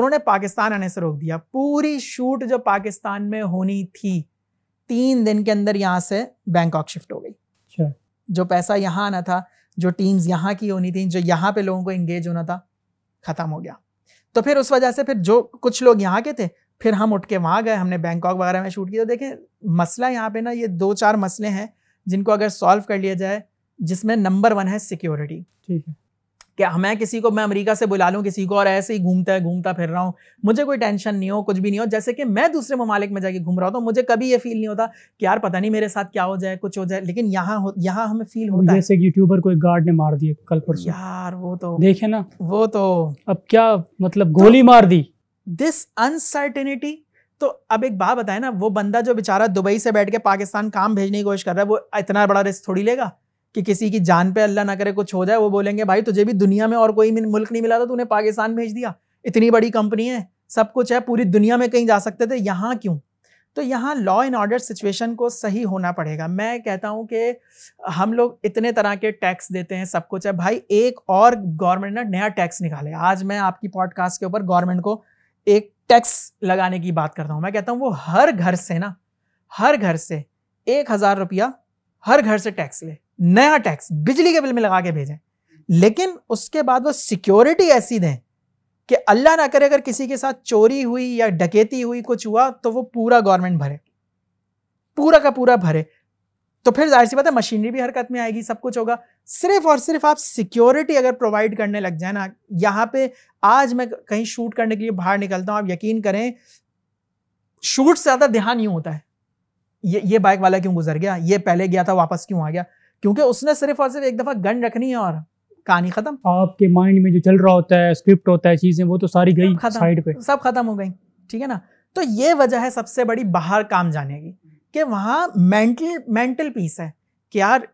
उन्होंने पाकिस्तान आने से रोक दिया पूरी शूट जो पाकिस्तान में होनी थी तीन दिन के अंदर यहाँ से बैंकॉक शिफ्ट हो गई अच्छा। जो पैसा यहाँ आना था जो टीम्स यहाँ की होनी थी जो यहाँ पे लोगों को इंगेज होना था ख़त्म हो गया तो फिर उस वजह से फिर जो कुछ लोग यहाँ के थे फिर हम उठ के वहाँ गए हमने बैंकॉक वगैरह में शूट किया तो देखें मसला यहाँ पे ना ये दो चार मसले हैं जिनको अगर सॉल्व कर लिया जाए जिसमें नंबर वन है सिक्योरिटी ठीक है कि मैं किसी को मैं अमेरिका से बुला लूँ किसी को और ऐसे ही घूमता है घूमता फिर रहा हूँ मुझे कोई टेंशन नहीं हो कुछ भी नहीं हो जैसे कि मैं दूसरे ममालिक में जाके घूम रहा हूँ तो मुझे कभी ये फील नहीं होता कि यार पता नहीं मेरे साथ क्या हो जाए कुछ हो जाए लेकिन यहाँ यहाँ हमें फील होता है जैसे यूट्यूबर को एक गार्ड ने मार दिया कल पर यार वो तो देखे ना वो तो अब क्या मतलब गोली मार दी दिस अनसर्टेनिटी तो अब एक बात बताए ना वो बंदा जो बेचारा दुबई से बैठ के पाकिस्तान काम भेजने की कोशिश कर रहा है वो इतना बड़ा रिस्क थोड़ी लेगा कि किसी की जान पे अल्लाह ना करे कुछ हो जाए वो बोलेंगे भाई तुझे भी दुनिया में और कोई मुल्क नहीं मिला था तूने पाकिस्तान भेज दिया इतनी बड़ी कंपनी है सब कुछ है पूरी दुनिया में कहीं जा सकते थे यहाँ क्यों तो यहाँ लॉ एंड ऑर्डर सिचुएशन को सही होना पड़ेगा मैं कहता हूँ कि हम लोग इतने तरह के टैक्स देते हैं सब कुछ है भाई एक और गवर्नमेंट ने नया टैक्स निकाले आज मैं आपकी पॉडकास्ट के ऊपर गवर्नमेंट को एक टैक्स लगाने की बात करता हूँ मैं कहता हूँ वो हर घर से ना हर घर से एक हज़ार रुपया हर घर से टैक्स ले नया टैक्स बिजली के बिल में लगा के भेजें लेकिन उसके बाद वो सिक्योरिटी ऐसी दें कि अल्लाह ना करे अगर किसी के साथ चोरी हुई या डकैती हुई कुछ हुआ तो वो पूरा गवर्नमेंट भरे पूरा का पूरा भरे तो फिर जाहिर सी बात है मशीनरी भी हरकत में आएगी सब कुछ होगा सिर्फ और सिर्फ आप सिक्योरिटी अगर प्रोवाइड करने लग जाए ना यहाँ पे आज मैं कहीं शूट करने के लिए बाहर निकलता हूँ आप यकीन करें शूट से ज़्यादा ध्यान यूँ होता है ये ये बाइक वाला क्यों गुजर गया ये पहले गया था वापस क्यों आ गया क्योंकि उसने सिर्फ और सिर्फ एक दफ़ा गन रखनी है और कहानी खत्म आपके माइंड में जो चल रहा होता है स्क्रिप्ट होता है चीज़ें वो तो सारी गई साइड पे सब खत्म हो गई ठीक है ना तो ये वजह है सबसे बड़ी बाहर काम जाने की कि वहाँ मेंटल मेंटल पीस है कि यार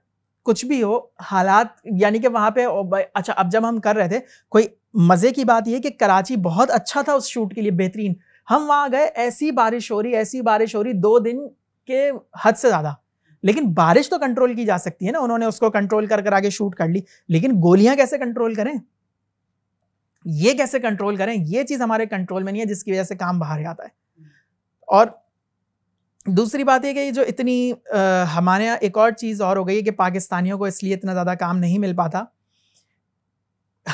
कुछ भी हो हालात यानी कि वहाँ पे अच्छा अब जब हम कर रहे थे कोई मज़े की बात यह कि कराची बहुत अच्छा था उस शूट के लिए बेहतरीन हम वहाँ गए ऐसी बारिश हो रही ऐसी बारिश हो रही दो दिन के हद से ज़्यादा लेकिन बारिश तो कंट्रोल की जा सकती है ना उन्होंने उसको कंट्रोल कर कर आगे शूट कर ली लेकिन गोलियां कैसे कंट्रोल करें ये कैसे कंट्रोल करें ये चीज़ हमारे कंट्रोल में नहीं है जिसकी वजह से काम बाहर आता है और दूसरी बात यह कि जो इतनी आ, हमारे यहाँ एक और चीज़ और हो गई है कि पाकिस्तानियों को इसलिए इतना ज़्यादा काम नहीं मिल पाता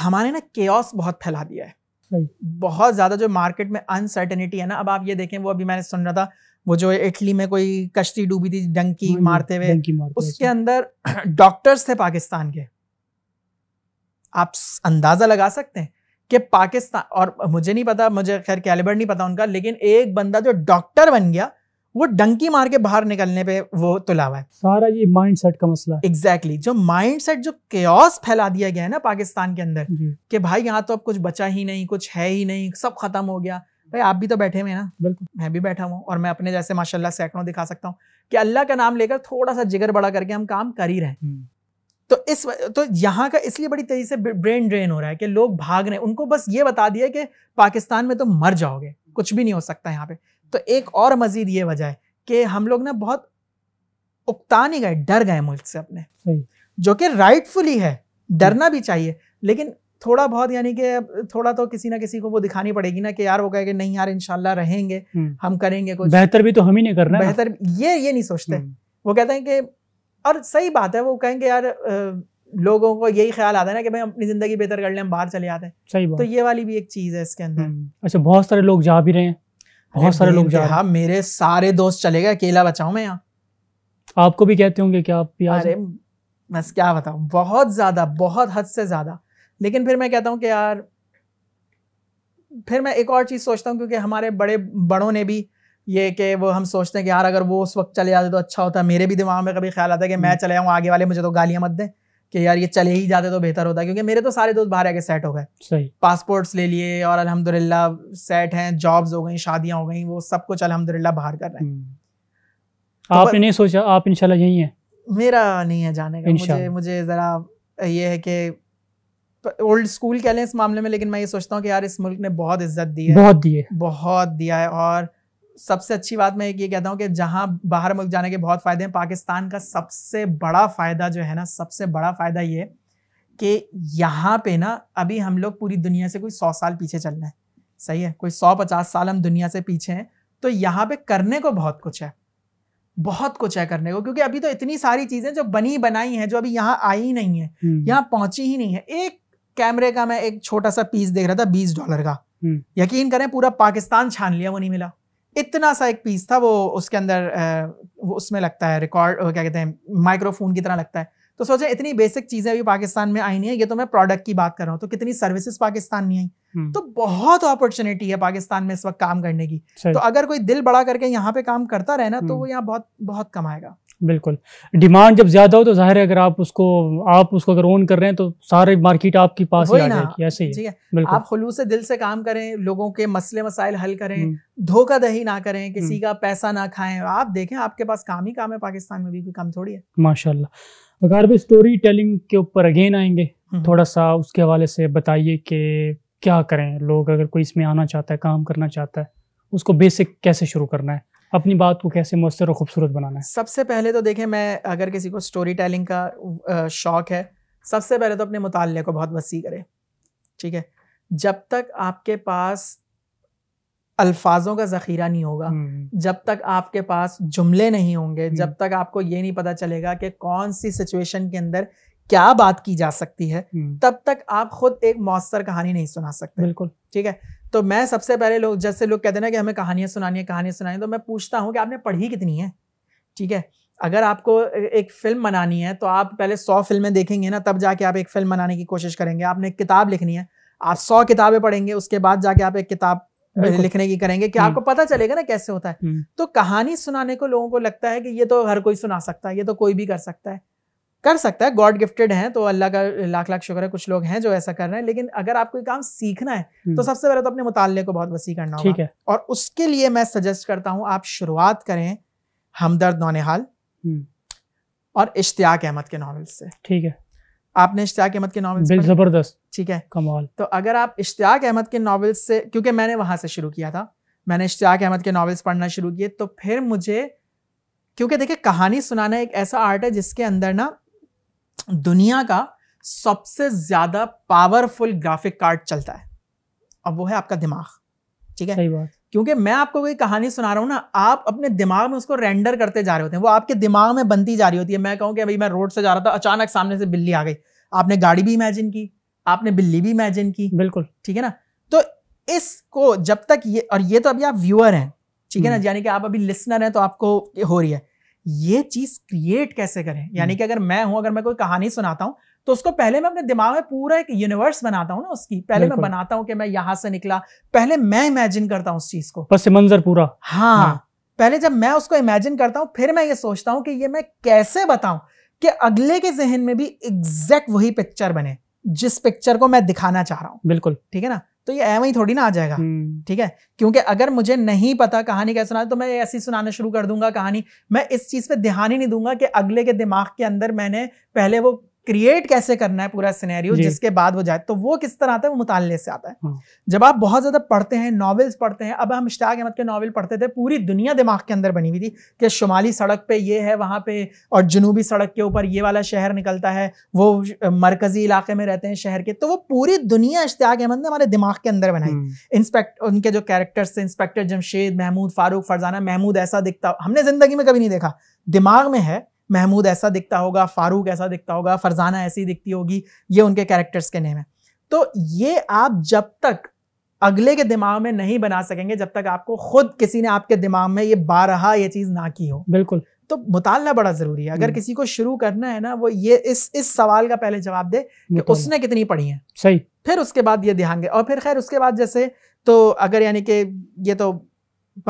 हमारे ना केस बहुत फैला दिया है बहुत ज़्यादा जो मार्केट में अनसर्टेनिटी है ना अब आप ये देखें वो अभी मैंने सुन रहा था वो जो इटली में कोई कश्ती डूबी थी डंकी हाँ मारते हुए उसके अंदर डॉक्टर्स थे पाकिस्तान के आप अंदाजा लगा सकते हैं कि पाकिस्तान और मुझे नहीं पता मुझे खैर कैलिबर नहीं पता उनका लेकिन एक बंदा जो डॉक्टर बन गया वो डंकी मार के बाहर निकलने पे वो तुला हुआ है सारा ये माइंडसेट का मसला एग्जैक्टली exactly, जो माइंडसेट जो केस फैला दिया गया है ना पाकिस्तान के अंदर कि भाई यहाँ तो अब कुछ बचा ही नहीं कुछ है ही नहीं सब खत्म हो गया भाई आप भी तो बैठे हुए हैं ना बिल्कुल मैं भी बैठा हुआ और मैं अपने जैसे माशाल्लाह सैकड़ों दिखा सकता हूँ कि अल्लाह का नाम लेकर थोड़ा सा जिगर बड़ा करके हम काम कर ही रहे हम्म। तो इस तो यहाँ का इसलिए बड़ी तेजी से ब्रेन ड्रेन हो रहा है कि लोग भाग रहे हैं उनको बस ये बता दिया कि पाकिस्तान में तो मर जाओगे कुछ भी नहीं हो सकता यहाँ पे तो एक और मजीद ये वजह है कि हम लोग ना बहुत उकता नहीं गए डर गए मुल्क से अपने जो कि राइटफुली है डरना भी चाहिए लेकिन थोड़ा बहुत यानी कि थोड़ा तो किसी ना किसी को वो दिखानी पड़ेगी ना कि यार वो कि नहीं यार इनशाला रहेंगे हम्म। हम करेंगे कुछ बेहतर भी तो हम ही नहीं करना बेहतर ये ये नहीं सोचते हम्म। वो कहते हैं कि और सही बात है वो कहेंगे यार लोगों को यही ख्याल आता है ना कि भाई अपनी जिंदगी बेहतर कर ले हम बाहर चले जाते हैं सही बात तो ये वाली भी एक चीज है इसके अंदर हम्म। अच्छा बहुत सारे लोग जा भी रहे हैं बहुत सारे लोग जा हाँ मेरे सारे दोस्त चले गए अकेला बचाऊ मैं यहाँ आपको भी कहते होंगे क्या आप अरे बस क्या बताऊँ बहुत ज्यादा बहुत हद से ज्यादा लेकिन फिर मैं कहता हूँ कि यार फिर मैं एक और चीज़ सोचता हूँ क्योंकि हमारे बड़े बड़ों ने भी ये कि वो हम सोचते हैं कि यार अगर वो उस वक्त चले जाते तो अच्छा होता मेरे भी दिमाग में कभी ख्याल आता है कि मैं हम्म। चले आऊँ आगे वाले मुझे तो गालियाँ मत दें कि यार ये चले ही जाते तो बेहतर होता क्योंकि मेरे तो सारे दोस्त बाहर आके सेट हो गए सही पासपोर्ट्स ले लिए और अलहमदिल्ला सेट हैं जॉब्स हो गई शादियाँ हो गई वो सब कुछ अलहमदिल्ला बाहर कर रहे हैं हम्म। तो आपने नहीं सोचा आप इंशाल्लाह यही है मेरा नहीं है जाने का मुझे मुझे ज़रा ये है कि ओल्ड स्कूल कह लें इस मामले में लेकिन मैं ये सोचता हूँ कि यार इस मुल्क ने बहुत इज्जत दी है बहुत दी है बहुत दिया है और सबसे अच्छी बात मैं ये कहता हूँ कि जहाँ बाहर मुल्क जाने के बहुत फ़ायदे हैं पाकिस्तान का सबसे बड़ा फ़ायदा जो है ना सबसे बड़ा फ़ायदा ये कि यहाँ पे ना अभी हम लोग पूरी दुनिया से कोई सौ साल पीछे चल रहे हैं सही है कोई सौ पचास साल हम दुनिया से पीछे हैं तो यहाँ पे करने को बहुत कुछ है बहुत कुछ है करने को क्योंकि अभी तो इतनी सारी चीज़ें जो बनी बनाई हैं जो अभी यहाँ आई नहीं है हम्म। यहाँ पहुंची ही नहीं है एक कैमरे का मैं एक छोटा सा पीस देख रहा था बीस डॉलर का हम्म। यकीन करें पूरा पाकिस्तान छान लिया वो नहीं मिला इतना सा एक पीस था वो उसके अंदर वो उसमें लगता है रिकॉर्ड क्या कहते हैं माइक्रोफोन की तरह लगता है तो सोचे इतनी बेसिक चीज़ें अभी पाकिस्तान में आई नहीं है ये तो मैं प्रोडक्ट की बात कर रहा हूँ तो कितनी सर्विसेज पाकिस्तान नहीं आई हम्म। तो बहुत अपॉर्चुनिटी है पाकिस्तान में इस वक्त काम करने की तो अगर कोई दिल बड़ा करके यहाँ पे काम करता रहे ना तो हम्म। वो यहाँ बहुत बहुत कमाएगा बिल्कुल डिमांड जब ज्यादा हो तो जाहिर है अगर आप उसको आप उसको अगर ओन कर रहे हैं तो सारे मार्केट आपके पास ही आ जाएगी ऐसे ही हाँ। बिल्कुल आप खलूस दिल से काम करें लोगों के मसले मसाइल हल करें दही हम्म। ना करें किसी हम्म। का पैसा ना खाएं आप देखें आपके पास काम ही काम है पाकिस्तान में भी कोई काम थोड़ी है माशाल्लाह अगर भी स्टोरी टेलिंग के ऊपर अगेन आएंगे हम्म। थोड़ा सा उसके हवाले से बताइए कि क्या करें लोग अगर कोई इसमें आना चाहता है काम करना चाहता है उसको बेसिक कैसे शुरू करना है अपनी बात को कैसे मौसर और खूबसूरत बनाना है सबसे पहले तो देखें मैं अगर किसी को स्टोरी टेलिंग का शौक़ है सबसे पहले तो अपने मुताले को बहुत वसी करें ठीक है जब तक आपके पास अल्फाजों का ज़ख़ीरा नहीं होगा हम्म। जब तक आपके पास जुमले नहीं होंगे जब हम्म। तक आपको ये नहीं पता चलेगा कि कौन सी सिचुएशन के अंदर क्या बात की जा सकती है हम्म। तब तक आप खुद एक मौसर कहानी नहीं सुना सकते बिल्कुल ठीक है तो मैं सबसे पहले लोग जैसे लोग कहते हैं ना कि हमें कहानियाँ सुनानी है कहानियाँ सुनानी है तो मैं पूछता हूँ कि आपने पढ़ी कितनी है ठीक है अगर आपको एक फिल्म बनानी है तो आप पहले सौ फिल्में देखेंगे ना तब जाके आप एक फिल्म बनाने की कोशिश करेंगे आपने एक किताब लिखनी है आप सौ किताबें पढ़ेंगे उसके बाद जाके आप एक किताब लिखने की करेंगे कि हम्म। आपको पता चलेगा ना कैसे होता है हम्म। तो कहानी सुनाने को लोगों को लगता है कि ये तो हर कोई सुना सकता है ये तो कोई भी कर सकता है कर सकता है गॉड गिफ्टेड है तो अल्लाह का लाख लाख शुक्र है कुछ लोग हैं जो ऐसा कर रहे हैं लेकिन अगर आपको काम सीखना है तो हम्म। सबसे पहले तो अपने मुताले को बहुत वसी करना ठीक है और उसके लिए मैं सजेस्ट करता हूँ आप शुरुआत करें हमदर्द नौनहाल हम्म। और इश्तियाक अहमद के नॉवल से ठीक है आपने इश्तियाक अहमद के नॉवल जबरदस्त ठीक है कमाल तो अगर आप इश्तियाक अहमद के नॉवल से क्योंकि मैंने वहां से शुरू किया था मैंने इश्तियाक अहमद के नॉवेल्स पढ़ना शुरू किए तो फिर मुझे क्योंकि देखिए कहानी सुनाना एक ऐसा आर्ट है जिसके अंदर ना दुनिया का सबसे ज्यादा पावरफुल ग्राफिक कार्ड चलता है और वो है आपका दिमाग ठीक है सही बात क्योंकि मैं आपको कोई कहानी सुना रहा हूँ ना आप अपने दिमाग में उसको रेंडर करते जा रहे होते हैं वो आपके दिमाग में बनती जा रही होती है मैं कहूँ कि अभी मैं रोड से जा रहा था अचानक सामने से बिल्ली आ गई आपने गाड़ी भी इमेजिन की आपने बिल्ली भी इमेजिन की बिल्कुल ठीक है ना तो इसको जब तक ये और ये तो अभी आप व्यूअर हैं ठीक है ना हम्म। यानी कि आप अभी लिसनर हैं तो आपको हो रही है ये चीज क्रिएट कैसे करें यानी हम्म। कि अगर मैं हूं अगर मैं कोई कहानी सुनाता हूं तो उसको पहले मैं अपने दिमाग में पूरा एक यूनिवर्स बनाता हूँ ना उसकी पहले मैं बनाता हूँ कि मैं यहां से निकला पहले मैं इमेजिन करता हूँ उस चीज को बस मंजर पूरा हाँ, हाँ पहले जब मैं उसको इमेजिन करता हूँ फिर मैं ये सोचता हूँ कि ये मैं कैसे बताऊं कि अगले के जहन में भी एग्जैक्ट वही पिक्चर बने जिस पिक्चर को मैं दिखाना चाह रहा हूं बिल्कुल ठीक है ना तो ये एम ही थोड़ी ना आ जाएगा हम्म। ठीक है क्योंकि अगर मुझे नहीं पता कहानी कैसे सुना तो मैं ऐसी सुनाना शुरू कर दूंगा कहानी मैं इस चीज पे ध्यान ही नहीं दूंगा कि अगले के दिमाग के अंदर मैंने पहले वो क्रिएट कैसे करना है पूरा सिनेरियो जिसके बाद वो जाए तो वो किस तरह आता है वो मुताले से आता है हाँ। जब आप बहुत ज़्यादा पढ़ते हैं नॉवेल्स पढ़ते हैं अब हम इश्ताक अहमद के नॉवेल पढ़ते थे पूरी दुनिया दिमाग के अंदर बनी हुई थी कि शुमाली सड़क पे ये है वहाँ पे और जनूबी सड़क के ऊपर ये वाला शहर निकलता है वो मरकज़ी इलाके में रहते हैं शहर के तो वो पूरी दुनिया इश्ताक अहमद ने हमारे दिमाग के अंदर बनाई इंस्पेक्ट हम्म। उनके जो कैरेक्टर्स थे इंस्पेक्टर जमशेद महमूद फारूक फरजाना महमूद ऐसा दिखता हमने ज़िंदगी में कभी नहीं देखा दिमाग में है महमूद ऐसा दिखता होगा फारूक ऐसा दिखता होगा फरजाना ऐसी दिखती होगी ये उनके कैरेक्टर्स के नेम है तो ये आप जब तक अगले के दिमाग में नहीं बना सकेंगे जब तक आपको खुद किसी ने आपके दिमाग में ये बारहा ये चीज़ ना की हो बिल्कुल तो मुतालना बड़ा ज़रूरी है अगर हम्म। किसी को शुरू करना है ना वो ये इस इस सवाल का पहले जवाब दे कि उसने कितनी पढ़ी है सही फिर उसके बाद ये ध्यान और फिर खैर उसके बाद जैसे तो अगर यानी कि ये तो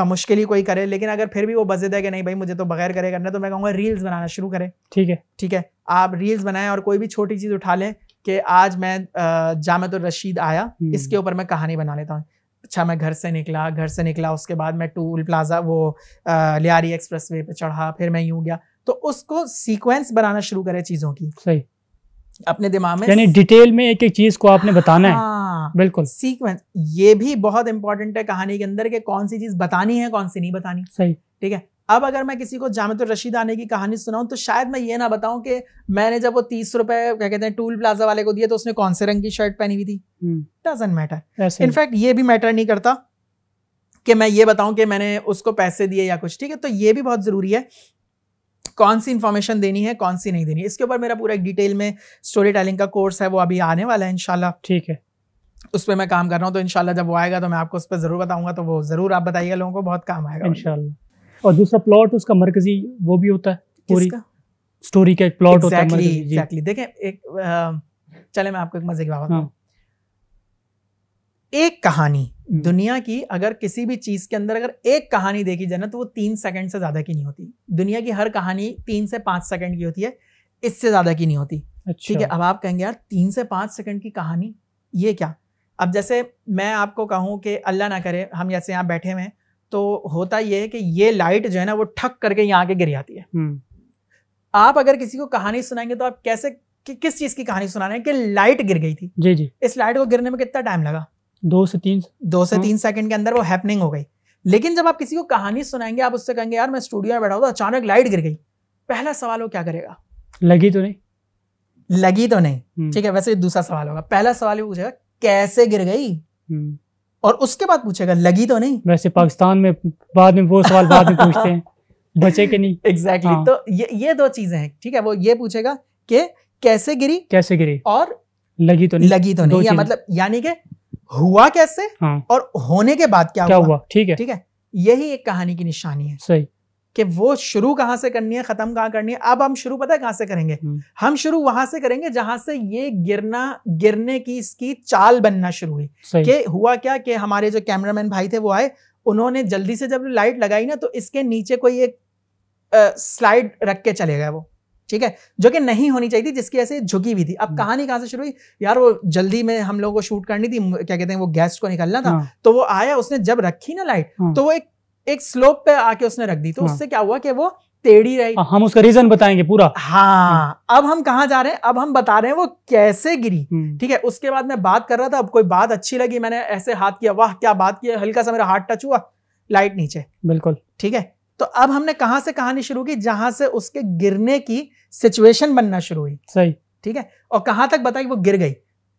मुश्किल ही कोई करे लेकिन अगर फिर भी वो बजे दे कि नहीं भाई मुझे तो बगैर करे करना तो मैं कहूँगा रील्स बनाना शुरू करें ठीक है ठीक है आप रील्स बनाएं और कोई भी छोटी चीज़ उठा लें कि आज मैं जामत रशीद आया हम्म। इसके ऊपर मैं कहानी बना लेता हूँ अच्छा मैं घर से निकला घर से निकला उसके बाद मैं टूल प्लाजा वो लियारी एक्सप्रेस वे चढ़ा फिर मैं यूँ गया तो उसको सीक्वेंस बनाना शुरू करें चीज़ों की सही अपने दिमाग में यानी डिटेल में एक एक चीज को आपने बताना है हाँ, बिल्कुल सीक्वेंस ये भी बहुत इंपॉर्टेंट है कहानी के अंदर कि कौन सी चीज बतानी है कौन सी नहीं बतानी सही ठीक है अब अगर मैं किसी को जामत रशीद आने की कहानी सुनाऊं तो शायद मैं ये ना बताऊं कि मैंने जब वो तीस रुपए क्या कहते हैं टूल प्लाजा वाले को दिया तो उसने कौन से रंग की शर्ट पहनी हुई थी डजेंट मैटर इनफैक्ट ये भी मैटर नहीं करता कि मैं ये बताऊं कि मैंने उसको पैसे दिए या कुछ ठीक है तो ये भी बहुत जरूरी है कौन सी इन्फॉर्मेशन देनी है कौन सी नहीं देनी है इसके ऊपर मेरा पूरा एक डिटेल में स्टोरी टेलिंग का कोर्स है वो अभी आने वाला है इनशाला ठीक है उस पर मैं काम कर रहा हूँ तो इनशाला जब वो आएगा तो मैं आपको उस पर ज़रूर बताऊंगा तो वो ज़रूर आप बताइएगा लोगों को बहुत काम आएगा इनशाला और दूसरा प्लॉट उसका मरकजी वो भी होता है पूरी स्टोरी का एक प्लॉट exactly, होता है exactly. देखें एक चले मैं आपको एक मजे की बात हाँ। बताऊँ एक कहानी हम्म। दुनिया की अगर किसी भी चीज के अंदर अगर एक कहानी देखी जाए ना तो वो तीन सेकंड से ज्यादा की नहीं होती दुनिया की हर कहानी तीन से पांच सेकंड की होती है इससे ज्यादा की नहीं होती अच्छा। ठीक है अब आप कहेंगे यार तीन से पांच सेकंड की कहानी ये क्या अब जैसे मैं आपको कहूँ कि अल्लाह ना करे हम जैसे यहाँ बैठे हुए हैं तो होता ये है कि ये लाइट जो है ना वो ठक करके यहाँ आके गिर जाती है हम्म। आप अगर किसी को कहानी सुनाएंगे तो आप कैसे कि किस चीज की कहानी सुना रहे हैं कि लाइट गिर गई थी जी जी इस लाइट को गिरने में कितना टाइम लगा दो से तीन दो से हाँ। तीन सेकंड के अंदर वो हैपनिंग हो गई लेकिन जब आप किसी को कहानी सुनाएंगे आप उससे कहेंगे यार मैं स्टूडियो में बैठा हुआ था अचानक लाइट गिर गई पहला सवाल वो क्या करेगा लगी तो नहीं लगी तो नहीं हम्म। ठीक है वैसे दूसरा सवाल होगा पहला सवाल ये पूछेगा कैसे गिर गई हम्म। और उसके बाद पूछेगा लगी तो नहीं वैसे पाकिस्तान में बाद में वो सवाल बाद में पूछते हैं बचे के नहीं एग्जैक्टली exactly. हाँ. तो ये ये दो चीजें हैं ठीक है वो ये पूछेगा कि कैसे गिरी कैसे गिरी और लगी तो नहीं लगी तो नहीं या मतलब यानी कि हुआ कैसे हाँ। और होने के बाद क्या, क्या हुआ ठीक है ठीक है यही एक कहानी की निशानी है सही कि वो शुरू कहां से करनी है खत्म कहाँ करनी है अब हम शुरू पता है कहां से करेंगे हम्म। हम शुरू वहां से करेंगे जहां से ये गिरना गिरने की इसकी चाल बनना शुरू हुई कि हुआ क्या कि हमारे जो कैमरामैन भाई थे वो आए उन्होंने जल्दी से जब लाइट लगाई ना तो इसके नीचे कोई एक स्लाइड रख के चले गए वो ठीक है जो कि नहीं होनी चाहिए थी जिसकी वजह से झुकी भी थी अब हम्म। कहानी कहाँ से शुरू हुई यार वो जल्दी में हम लोगों को शूट करनी थी क्या कहते हैं वो गेस्ट को निकलना था हाँ। तो वो आया उसने जब रखी ना लाइट हाँ। तो वो एक एक स्लोप पे आके उसने रख दी तो हाँ। उससे क्या हुआ कि वो टेढ़ी रही हम उसका रीजन बताएंगे पूरा हाँ अब हम कहा जा रहे हैं अब हम बता रहे हैं वो कैसे गिरी हम्म। ठीक है उसके बाद मैं बात कर रहा था अब कोई बात अच्छी लगी मैंने ऐसे हाथ किया वाह क्या बात किया हल्का सा मेरा हाथ टच हुआ लाइट नीचे बिल्कुल ठीक है तो अब हमने कहां से कहानी शुरू की जहां से उसके गिरने की सिचुएशन बनना शुरू हुई सही ठीक है और कहां तक बताई वो गिर गई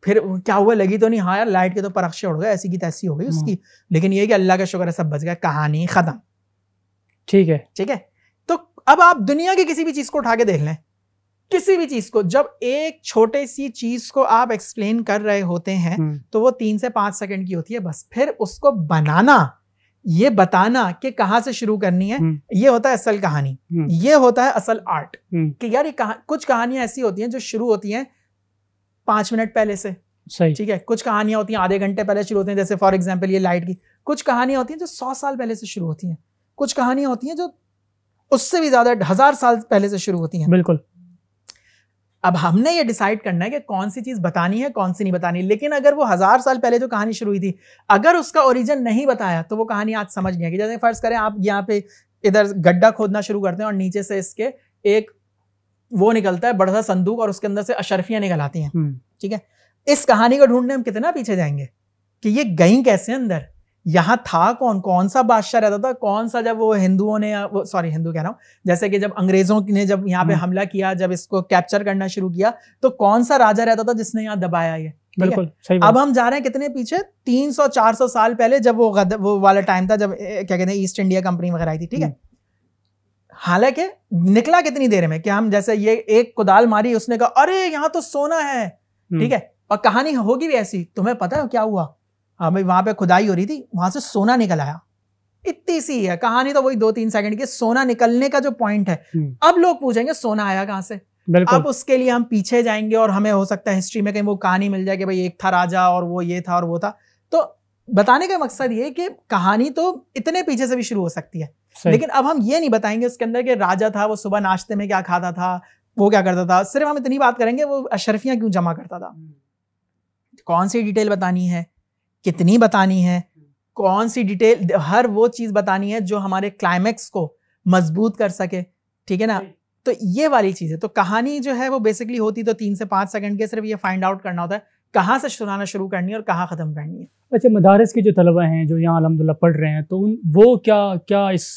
फिर क्या हुआ लगी तो नहीं हाँ यार लाइट के तो परक्षे उड़ गए ऐसी की तैसी हो गई उसकी हम्म। लेकिन ये कि अल्लाह का शुक्र है सब बच गया कहानी खत्म ठीक है ठीक है तो अब आप दुनिया की किसी भी चीज को उठा के देख लें किसी भी चीज को जब एक छोटे सी चीज को आप एक्सप्लेन कर रहे होते हैं हम्म। तो वो तीन से पांच सेकंड की होती है बस फिर उसको बनाना ये बताना कि कहाँ से शुरू करनी है हम्म। ये होता है असल कहानी हम्म। ये होता है असल आर्ट हम्म। कि यार ये कहा, कुछ कहानियां ऐसी होती हैं जो शुरू होती हैं पांच मिनट पहले से सही ठीक है कुछ कहानियां होती हैं आधे घंटे पहले शुरू होती हैं जैसे फॉर एग्जाम्पल ये लाइट की कुछ कहानियां होती हैं जो सौ साल पहले से शुरू होती हैं कुछ कहानियां होती हैं जो उससे भी ज्यादा हजार साल पहले से शुरू होती हैं बिल्कुल अब हमने ये डिसाइड करना है कि कौन सी चीज़ बतानी है कौन सी नहीं बतानी लेकिन अगर वो हज़ार साल पहले जो कहानी शुरू हुई थी अगर उसका ओरिजिन नहीं बताया तो वो कहानी आज समझ नहीं आएगी जैसे फ़र्ज़ करें आप यहाँ पे इधर गड्ढा खोदना शुरू करते हैं और नीचे से इसके एक वो निकलता है बड़ा सा संदूक और उसके अंदर से अशरफियाँ निकल आती हैं हम्म। ठीक है इस कहानी को ढूंढने हम कितना पीछे जाएंगे कि ये गई कैसे अंदर यहाँ था कौन कौन सा बादशाह रहता था कौन सा जब वो हिंदुओं ने सॉरी हिंदू कह रहा हूँ जैसे कि जब अंग्रेजों ने जब यहाँ पे हम्म। हमला किया जब इसको कैप्चर करना शुरू किया तो कौन सा राजा रहता था जिसने यहाँ दबाया ये बिल्कुल सही अब हम जा रहे हैं कितने पीछे 300 400 साल पहले जब वो गद, वो वाला टाइम था जब क्या कहते हैं ईस्ट इंडिया कंपनी वगैरह आई थी ठीक है हम्म। हालांकि निकला कितनी देर में कि हम जैसे ये एक कुदाल मारी उसने कहा अरे यहाँ तो सोना है हम्म। ठीक है और कहानी होगी भी ऐसी तुम्हें पता है क्या हुआ हाँ भाई वहां पे खुदाई हो रही थी वहां से सोना निकल आया इतनी सी है कहानी तो वही दो तीन सेकंड की सोना निकलने का जो पॉइंट है हम्म। अब लोग पूछेंगे सोना आया कहाँ से अब उसके लिए हम पीछे जाएंगे और हमें हो सकता है हिस्ट्री में कहीं वो कहानी मिल जाए कि भाई एक था राजा और वो ये था और वो था तो बताने का मकसद ये कि कहानी तो इतने पीछे से भी शुरू हो सकती है लेकिन अब हम ये नहीं बताएंगे उसके अंदर कि राजा था वो सुबह नाश्ते में क्या खाता था वो क्या करता था सिर्फ हम इतनी बात करेंगे वो अशरफिया क्यों जमा करता था हम्म। कौन सी डिटेल बतानी है कितनी बतानी है कौन सी डिटेल हर वो चीज़ बतानी है जो हमारे क्लाइमैक्स को मजबूत कर सके ठीक है ना तो ये वाली चीज़ है तो कहानी जो है वो बेसिकली होती तो तीन से पाँच सेकंड के सिर्फ ये फाइंड आउट करना होता है कहाँ से सुनाना शुरू करनी है और कहाँ ख़त्म करनी है अच्छा मदारस के जो तलबा हैं जो यहाँ अलहमदिल्ला पढ़ रहे हैं तो उन वो क्या क्या इस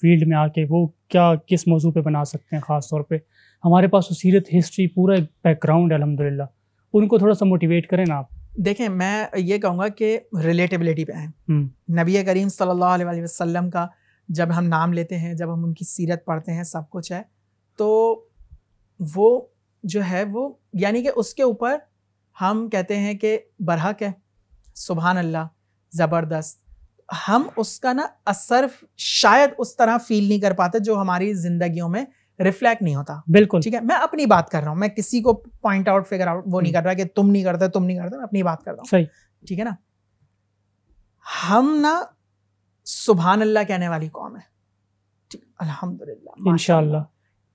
फील्ड में आके वो क्या किस मौजू पे बना सकते हैं ख़ास तौर पर हमारे पास तो सीरत हिस्ट्री पूरा एक बैकग्राउंड है अलहमदिल्ला उनको थोड़ा सा मोटिवेट करें ना आप देखें मैं ये कहूँगा कि रिलेटेबिलिटी पे है हम्म। नबी करीम सल्लल्लाहु अलैहि वसल्लम का जब हम नाम लेते हैं जब हम उनकी सीरत पढ़ते हैं सब कुछ है तो वो जो है वो यानी कि उसके ऊपर हम कहते हैं कि बरहक है सुबहान अल्लाह ज़बरदस्त हम उसका ना असर शायद उस तरह फील नहीं कर पाते जो हमारी ज़िंदगियों में रिफ्लेक्ट नहीं होता बिल्कुल ठीक है मैं अपनी बात कर रहा हूँ मैं किसी को पॉइंट आउट फिगर आउट वो नहीं हम्म। कर रहा कि तुम नहीं करते तुम नहीं करते मैं अपनी बात कर रहा हूँ ठीक है ना हम ना सुबहान अल्लाह कहने वाली कौम है ठीक अल्हम्दुलिल्लाह इनशाला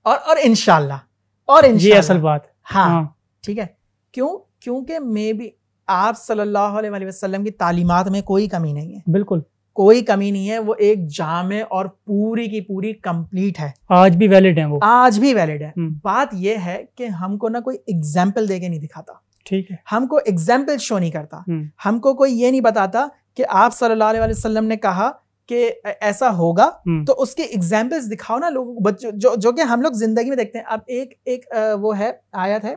और और इनशाला और ये असल बात हाँ।, हाँ ठीक है क्यों क्योंकि मे बी आप सल्लल्लाहु अलैहि वसल्लम की तालीमात में कोई कमी नहीं है बिल्कुल कोई कमी नहीं है वो एक जाम है और पूरी की पूरी कंप्लीट है आज भी वैलिड है वो आज भी वैलिड है हम्म। बात ये है कि हमको ना कोई एग्जाम्पल दे के नहीं दिखाता ठीक है हमको एग्जाम्पल शो नहीं करता हम्म। हमको कोई ये नहीं बताता कि आप सल्लल्लाहु अलैहि वसल्लम ने कहा कि ऐसा होगा हम्म। तो उसके एग्जाम्पल्स दिखाओ ना लोगों को बच्चों जो जो कि हम लोग जिंदगी में देखते हैं अब एक एक वो है आयत है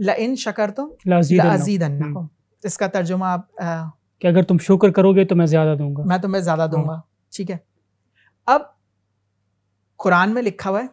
ल इन शकर तुम इसका तर्जुमा आप कि अगर तुम शुक्र करोगे तो मैं ज्यादा दूंगा मैं तुम्हें ज्यादा हाँ। दूंगा ठीक है अब कुरान में लिखा हुआ है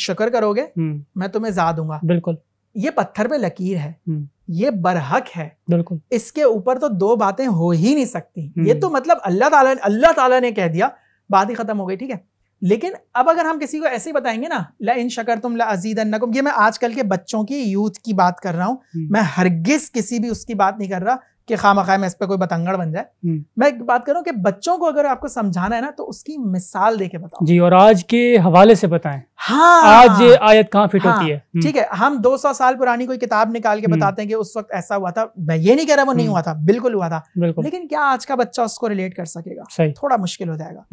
शुक्र करोगे हम्म। मैं तुम्हें ज्यादा दूंगा बिल्कुल ये पत्थर पे लकीर है हम्म। ये बरहक है बिल्कुल इसके ऊपर तो दो बातें हो ही नहीं सकती हम्म। ये तो मतलब अल्लाह ताला अल्लाह ताला ने कह दिया बात ही खत्म हो गई ठीक है लेकिन अब अगर हम किसी को ऐसे ही बताएंगे ना ला इन शकर तुम ला अजीद ये मैं आजकल के बच्चों की यूथ की बात कर रहा हूँ मैं हरगिज किसी भी उसकी बात नहीं कर रहा कि खाम खाए मैं इस पर कोई बतंगड़ बन जाए हम्म। मैं एक बात करूँ कि बच्चों को अगर आपको समझाना है ना तो उसकी मिसाल दे के बताओ जी और आज के हवाले से बताएं हाँ आज ये आयत कहाँ फिट हाँ, होती है हाँ, हम्म। ठीक है हम 200 साल पुरानी कोई किताब निकाल के हम्म। बताते हैं कि उस वक्त ऐसा हुआ था मैं ये नहीं कह रहा वो नहीं हुआ था बिल्कुल हुआ था बिल्कुल। लेकिन क्या आज का बच्चा उसको रिलेट कर सकेगा थोड़ा मुश्किल हो जाएगा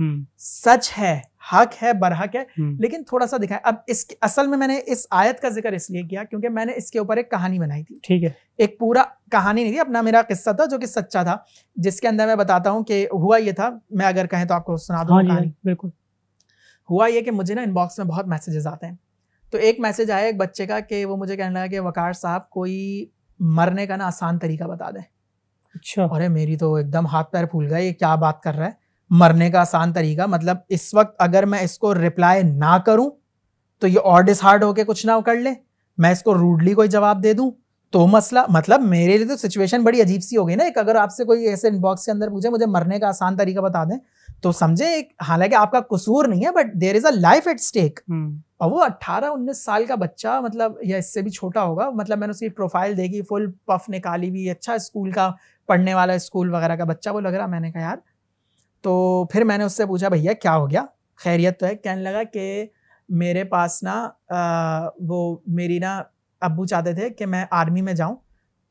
सच है हक है बरहक है हम्म। लेकिन थोड़ा सा दिखाया अब इस असल में मैंने इस आयत का जिक्र इसलिए किया क्योंकि मैंने इसके ऊपर एक कहानी बनाई थी ठीक है एक पूरा कहानी नहीं थी अपना मेरा किस्सा था जो कि सच्चा था जिसके अंदर मैं बताता हूँ कि हुआ ये था मैं अगर कहें तो आपको सुना दूँ हाँ हाँ कहानी बिल्कुल हुआ ये कि मुझे ना इनबॉक्स में बहुत मैसेजेस आते हैं तो एक मैसेज आया एक बच्चे का कि वो मुझे कहने लगा कि वकार साहब कोई मरने का ना आसान तरीका बता दें अच्छा अरे मेरी तो एकदम हाथ पैर फूल गए ये क्या बात कर रहा है मरने का आसान तरीका मतलब इस वक्त अगर मैं इसको रिप्लाई ना करूं तो ये और डिसहार्ड होके कुछ ना कर ले मैं इसको रूडली कोई जवाब दे दूं तो मसला मतलब मेरे लिए तो सिचुएशन बड़ी अजीब सी हो गई ना एक अगर आपसे कोई ऐसे इनबॉक्स के अंदर पूछे मुझे मरने का आसान तरीका बता दें तो समझे एक हालांकि आपका कसूर नहीं है but there is a life at stake और वो अट्ठारह उन्नीस साल का बच्चा मतलब या इससे भी छोटा होगा मतलब मैंने उसकी प्रोफाइल देखी फुल पफ निकाली हुई अच्छा स्कूल का पढ़ने वाला स्कूल वगैरह का बच्चा वो लग रहा मैंने कहा यार तो फिर मैंने उससे पूछा भैया क्या हो गया खैरियत तो है कहने लगा कि मेरे पास ना वो मेरी ना अबू चाहते थे कि मैं आर्मी में जाऊँ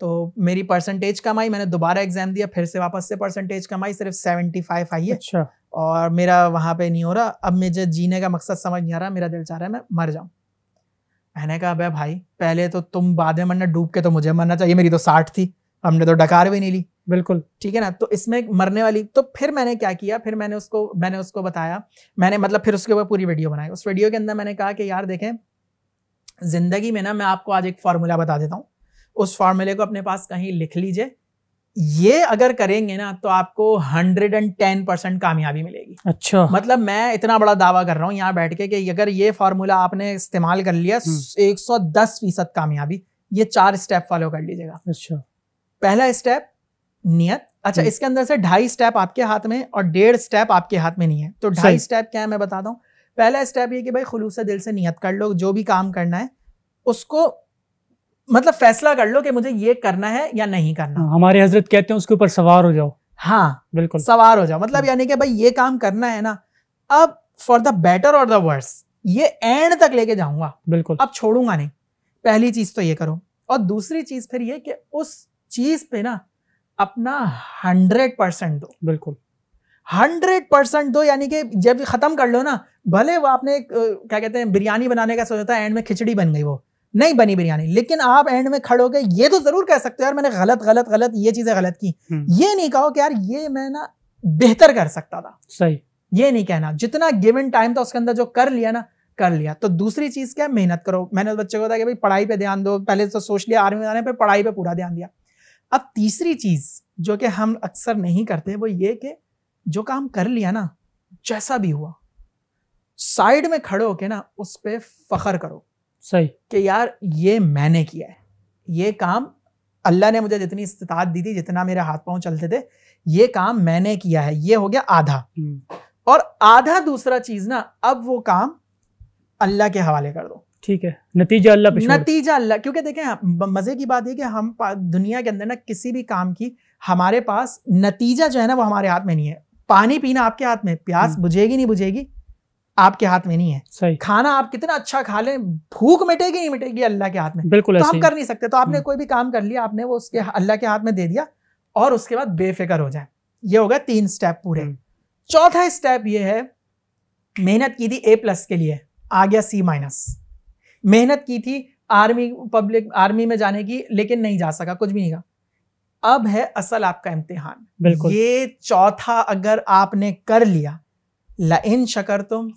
तो मेरी परसेंटेज कम आई मैंने दोबारा एग्जाम दिया फिर से वापस से परसेंटेज कम आई सिर्फ सेवेंटी फाइव आई है अच्छा। और मेरा वहाँ पे नहीं हो रहा अब मुझे जीने का मकसद समझ नहीं आ रहा मेरा दिल चाह रहा है मैं मर जाऊँ मैंने कहा भाई पहले तो तुम बाद में मरना डूब के तो मुझे मरना चाहिए मेरी तो साठ थी हमने तो डकार भी नहीं ली बिल्कुल ठीक है ना तो इसमें मरने वाली तो फिर मैंने क्या किया फिर मैंने उसको मैंने उसको बताया मैंने मतलब फिर उसके ऊपर पूरी वीडियो बनाई उस वीडियो के अंदर मैंने कहा कि यार देखें जिंदगी में ना मैं आपको आज एक फार्मूला बता देता हूँ उस फार्मूले को अपने पास कहीं लिख लीजिए ये अगर करेंगे ना तो आपको हंड्रेड एंड टेन परसेंट कामयाबी मिलेगी अच्छा मतलब मैं इतना बड़ा दावा कर रहा हूँ यहाँ बैठ के कि अगर ये फार्मूला आपने इस्तेमाल कर लिया हम्म। एक सौ दस फीसद कामयाबी ये चार स्टेप फॉलो कर लीजिएगा अच्छा पहला स्टेप नियत अच्छा हम्म। इसके अंदर से ढाई स्टेप आपके हाथ में और डेढ़ स्टेप आपके हाथ में नहीं है तो ढाई स्टेप क्या है मैं बताता हूँ पहला स्टेप ये कि भाई खुलूस दिल से नियत कर लो जो भी काम करना है उसको मतलब फैसला कर लो कि मुझे ये करना है या नहीं करना हाँ, हमारे हजरत कहते हैं उसके ऊपर सवार हो जाओ हाँ बिल्कुल सवार हो जाओ मतलब हम्म। यानी कि भाई ये काम करना है ना अब फॉर द बेटर और द वर्स ये एंड तक लेके जाऊंगा बिल्कुल अब छोड़ूंगा नहीं पहली चीज तो ये करो और दूसरी चीज फिर ये कि उस चीज पे ना अपना हंड्रेड परसेंट दो बिल्कुल हंड्रेड परसेंट दो यानी कि जब खत्म कर लो ना भले वो आपने क्या कहते हैं बिरयानी बनाने का सोचा था एंड में खिचड़ी बन गई वो नहीं बनी बिरयानी लेकिन आप एंड में खड़ोगे ये तो जरूर कह सकते हो यार मैंने गलत गलत गलत ये चीजें गलत की हम्म। ये नहीं कहो कि यार ये मैं ना बेहतर कर सकता था सही ये नहीं कहना जितना गिवन टाइम था उसके अंदर जो कर लिया ना कर लिया तो दूसरी चीज क्या मेहनत करो मैंने बच्चे को था कि भाई पढ़ाई पे ध्यान दो पहले तो सोच लिया आर्मी जाने पर पढ़ाई पे पूरा ध्यान दिया अब तीसरी चीज जो कि हम अक्सर नहीं करते वो ये कि जो काम कर लिया ना जैसा भी हुआ साइड में खड़े होके ना उस पर फखर करो सही कि यार ये मैंने किया है ये काम अल्लाह ने मुझे जितनी इस्तात दी थी जितना मेरे हाथ पांव चलते थे ये काम मैंने किया है ये हो गया आधा हम्म। और आधा दूसरा चीज ना अब वो काम अल्लाह के हवाले कर दो ठीक है नतीजा अल्लाह पे नतीजा अल्लाह क्योंकि देखें हाँ, मज़े की बात है कि हम दुनिया के अंदर ना किसी भी काम की हमारे पास नतीजा जो है ना वो हमारे हाथ में नहीं है पानी पीना आपके हाथ में प्यास हम्म। बुझेगी नहीं बुझेगी आपके हाथ में नहीं है सही खाना आप कितना अच्छा खा लें भूख मिटेगी नहीं मिटेगी अल्लाह के हाथ में बिल्कुल तो हम कर नहीं सकते तो आपने हम्म। कोई भी काम कर लिया आपने वो उसके अल्लाह के हाथ में दे दिया और उसके बाद बेफिक्र हो जाए ये हो गया तीन स्टेप पूरे हम्म। चौथा स्टेप ये है मेहनत की थी ए प्लस के लिए आ गया सी माइनस मेहनत की थी आर्मी पब्लिक आर्मी में जाने की लेकिन नहीं जा सका कुछ भी नहीं अब है असल आपका इम्तिहान बिल्कुल ये चौथा अगर आपने कर लिया ला शकर तुम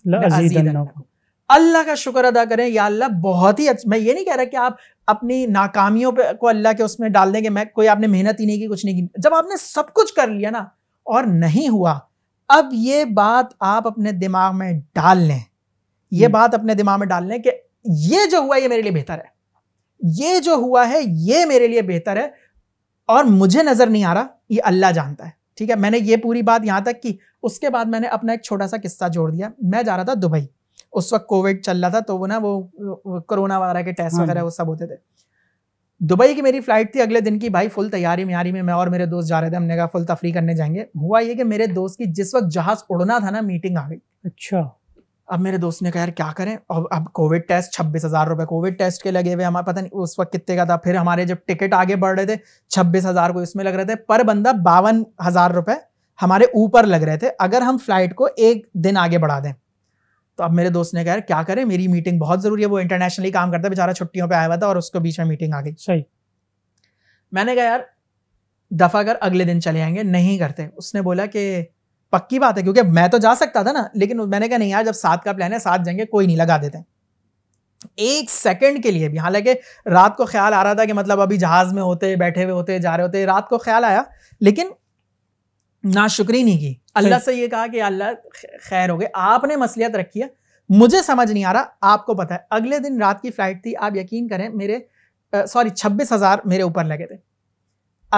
अल्लाह का शुक्र अदा करें या अल्लाह बहुत ही अच्छा मैं ये नहीं कह रहा कि आप अपनी नाकामियों पे को अल्लाह के उसमें डाल देंगे मैं कोई आपने मेहनत ही नहीं की कुछ नहीं की जब आपने सब कुछ कर लिया ना और नहीं हुआ अब ये बात आप अपने दिमाग में डाल लें ये हम्म। बात अपने दिमाग में डाल लें कि ये जो हुआ ये मेरे लिए बेहतर है ये जो हुआ है ये मेरे लिए बेहतर है और मुझे नज़र नहीं आ रहा ये अल्लाह जानता है ठीक है मैंने ये पूरी बात यहां तक की उसके बाद मैंने अपना एक छोटा सा किस्सा जोड़ दिया मैं जा रहा था दुबई उस वक्त कोविड चल रहा था तो वो ना वो, वो कोरोना वगैरह के टेस्ट हाँ वगैरह वो सब होते थे दुबई की मेरी फ्लाइट थी अगले दिन की भाई फुल तैयारी म्यारी में मैं और मेरे दोस्त जा रहे थे हमने कहा फुल तफरी करने जाएंगे हुआ ये कि मेरे दोस्त की जिस वक्त जहाज उड़ना था ना मीटिंग आ गई अच्छा अब मेरे दोस्त ने कहा यार क्या करें और अब कोविड टेस्ट छब्बीस हज़ार रुपये कोविड टेस्ट के लगे हुए हमारे पता नहीं उस वक्त कितने का था फिर हमारे जब टिकट आगे बढ़ रहे थे छब्बीस हज़ार को इसमें लग रहे थे पर बंदा बावन हज़ार रुपये हमारे ऊपर लग रहे थे अगर हम फ्लाइट को एक दिन आगे बढ़ा दें तो अब मेरे दोस्त ने कहा यार क्या करें मेरी मीटिंग बहुत ज़रूरी है वो इंटरनेशनली काम करता है बेचारा छुट्टियों पर आया हुआ था और उसको बीच में मीटिंग आ गई सही मैंने कहा यार दफा कर अगले दिन चले आएंगे नहीं करते उसने बोला कि पक्की बात है क्योंकि मैं तो जा सकता था ना लेकिन मैंने कहा नहीं यार जब सात का प्लान है सात जाएंगे कोई नहीं लगा देते एक सेकंड के लिए भी हालांकि रात को ख्याल आ रहा था कि मतलब अभी जहाज में होते बैठे हुए होते जा रहे होते रात को ख्याल आया लेकिन ना शुक्री नहीं की अल्लाह से ये कहा कि अल्लाह खैर हो गए आपने मसलियत रखी है मुझे समझ नहीं आ रहा आपको पता है अगले दिन रात की फ्लाइट थी आप यकीन करें मेरे सॉरी छब्बीस हज़ार मेरे ऊपर लगे थे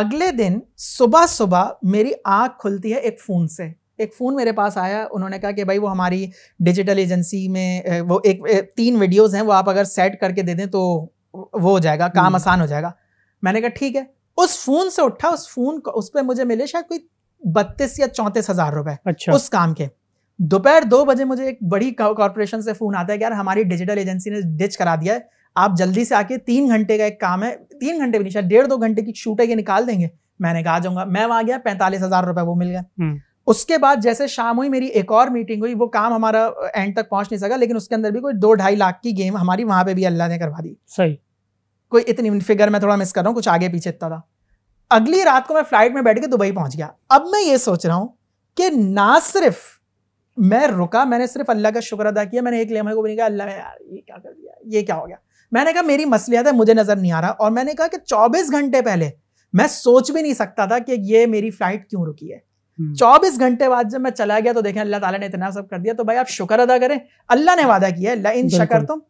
अगले दिन सुबह सुबह मेरी आँख खुलती है एक फ़ोन से एक फ़ोन मेरे पास आया उन्होंने कहा कि भाई वो हमारी डिजिटल एजेंसी में वो एक तीन वीडियोज़ हैं वो आप अगर सेट करके दे दें तो वो हो जाएगा काम हम्म। आसान हो जाएगा मैंने कहा ठीक है उस फ़ोन से उठा उस फ़ोन उस पर मुझे मिले शायद कोई बत्तीस या चौंतीस हज़ार रुपये अच्छा। उस काम के दोपहर दो बजे मुझे एक बड़ी कॉरपोरेशन से फ़ोन आता है कि यार हमारी डिजिटल एजेंसी ने डिच करा दिया है आप जल्दी से आके तीन घंटे का एक काम है तीन घंटे भी नहीं शायद डेढ़ दो घंटे की छूट है कि निकाल देंगे मैंने कहा आ जाऊंगा मैं वहां गया पैंतालीस हज़ार रुपये वो मिल गया उसके बाद जैसे शाम हुई मेरी एक और मीटिंग हुई वो काम हमारा एंड तक पहुंच नहीं सका लेकिन उसके अंदर भी कोई दो ढाई लाख की गेम हमारी वहां पे भी अल्लाह ने करवा दी सही कोई इतनी फिगर मैं थोड़ा मिस कर रहा हूँ कुछ आगे पीछे इतना था अगली रात को मैं फ्लाइट में बैठ के दुबई पहुंच गया अब मैं ये सोच रहा हूँ कि ना सिर्फ मैं रुका मैंने सिर्फ अल्लाह का शुक्र अदा किया मैंने एक लेमर को भी कहा अल्लाह यार ये क्या कर दिया ये क्या हो गया मैंने कहा मेरी मसलियात है मुझे नज़र नहीं आ रहा और मैंने कहा कि 24 घंटे पहले मैं सोच भी नहीं सकता था कि ये मेरी फ्लाइट क्यों रुकी है हम्म। चौबीस घंटे बाद जब मैं चला गया तो देखें अल्लाह ताला ने इतना सब कर दिया तो भाई आप शुक्र अदा करें अल्लाह ने वादा किया है इन शकर तुम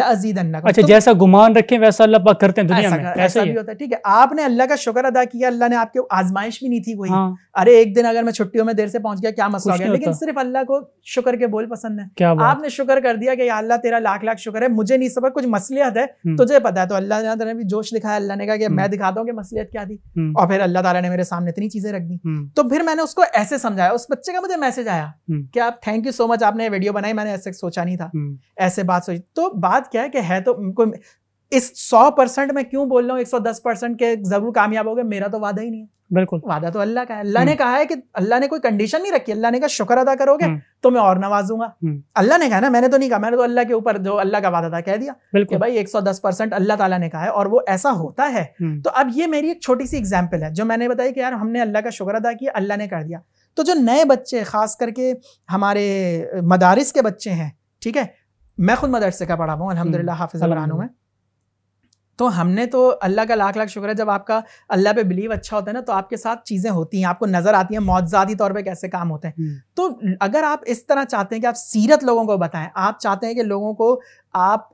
अच्छा जैसा गुमान रखें वैसा अल्लाह पाक करते हैं दुनिया ऐसा, में ऐसा, ऐसा भी होता है ठीक है आपने अल्लाह का शुक्र अदा किया अल्लाह ने आपके आजमाइश भी नहीं थी कोई हाँ। अरे एक दिन अगर मैं छुट्टियों में देर से पहुंच गया क्या मसला गया लेकिन सिर्फ अल्लाह को शुक्र के बोल पसंद है क्या आपने शुक्र कर दिया कि अल्लाह तेरा लाख लाख शुक्र है मुझे नहीं सबक कुछ मसलियत है हम्म। तुझे पता है तो अल्लाह ने भी जोश दिखाया अल्लाह ने कहा कि हम्म। मैं दिखा दूँ कि मसलियत क्या थी हम्म। और फिर अल्लाह तला ने मेरे सामने इतनी चीजें रख दी तो फिर मैंने उसको ऐसे समझाया उस बच्चे का मुझे मैसेज आया कि आप थैंक यू सो मच आपने वीडियो बनाई मैंने ऐसे सोचा नहीं था ऐसे बात सोची तो बात बात क्या है कि है तो उनको इस सौ परसेंट में क्यों बोल रहा हूँ एक सौ दस परसेंट के जरूर कामयाब हो गए मेरा तो वादा ही नहीं है बिल्कुल वादा तो अल्लाह का है अल्लाह ने हम्म। कहा है कि अल्लाह ने कोई कंडीशन नहीं रखी अल्लाह ने कहा शुक्र अदा करोगे हम्म। तो मैं और नवाजूंगा हम्म। अल्लाह ने कहा ना मैंने तो नहीं कहा मैंने तो अल्लाह के ऊपर जो अल्लाह का वादा था कह दिया बिल्कुल भाई एक सौ दस परसेंट अल्लाह तला ने कहा है और वो ऐसा होता है तो अब ये मेरी एक छोटी सी एग्जाम्पल है जो मैंने बताया कि यार हमने अल्लाह का शुक्र अदा किया अल्लाह ने कर दिया तो जो नए बच्चे खास करके हमारे मदारिस के बच्चे हैं ठीक है मैं खुद मदरसे का पढ़ा हुआ हूँ हम्म। अलहमदिल्ला हाफिज़ बरानू हम्म। में तो हमने तो अल्लाह का लाख लाख शुक्र है जब आपका अल्लाह पे बिलीव अच्छा होता है ना तो आपके साथ चीज़ें होती हैं आपको नज़र आती हैं मौजादी तौर पे कैसे काम होते हैं हम्म। तो अगर आप इस तरह चाहते हैं कि आप सीरत लोगों को बताएं आप चाहते हैं कि लोगों को आप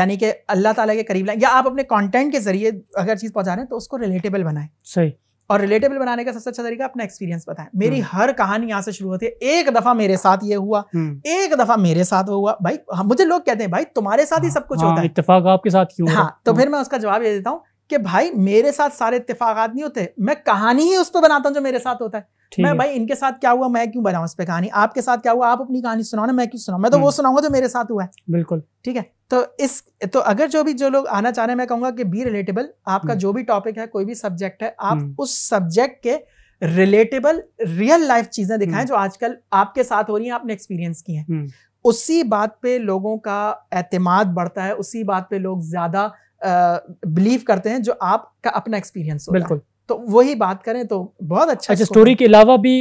यानी कि अल्लाह ताला के करीब लाएं या आप अपने कंटेंट के जरिए अगर चीज़ पहुंचा रहे हैं तो उसको रिलेटेबल बनाएं सही और रिलेटेबल बनाने का सबसे अच्छा तरीका अपना एक्सपीरियंस बताएं मेरी हम्म। हर कहानी यहाँ से शुरू होती है एक दफा मेरे साथ ये हुआ हम्म। एक दफा मेरे साथ वो हुआ भाई हाँ, मुझे लोग कहते हैं भाई तुम्हारे साथ ही हाँ, सब कुछ होता हाँ, है इतफाक आपके साथ क्यों हाँ तो हम्म। फिर मैं उसका जवाब ये देता हूँ कि भाई मेरे साथ सारे इतफाक नहीं होते मैं कहानी ही उस पर बनाता हूँ जो मेरे साथ होता है मैं भाई इनके साथ क्या हुआ मैं क्यों बनाऊ इस पे कहानी आपके साथ क्या हुआ आप अपनी कहानी सुनाओ ना मैं क्यों सुनाऊँ मैं तो वो हम्म। सुनाऊंगा जो मेरे साथ हुआ है बिल्कुल ठीक है तो इस तो अगर जो भी जो लोग आना चाह रहे हैं मैं कहूंगा कि बी रिलेटेबल आपका हम्म। जो भी टॉपिक है कोई भी सब्जेक्ट है आप हम्म। उस सब्जेक्ट के रिलेटेबल रियल लाइफ चीजें दिखाएं जो आजकल आपके साथ हो रही हैं आपने एक्सपीरियंस की हैं उसी बात पे लोगों का एतमाद बढ़ता है उसी बात पे लोग ज्यादा बिलीव करते हैं जो आपका अपना एक्सपीरियंस हो बिल्कुल तो वही बात करें तो बहुत अच्छा अच्छा स्टोरी के अलावा भी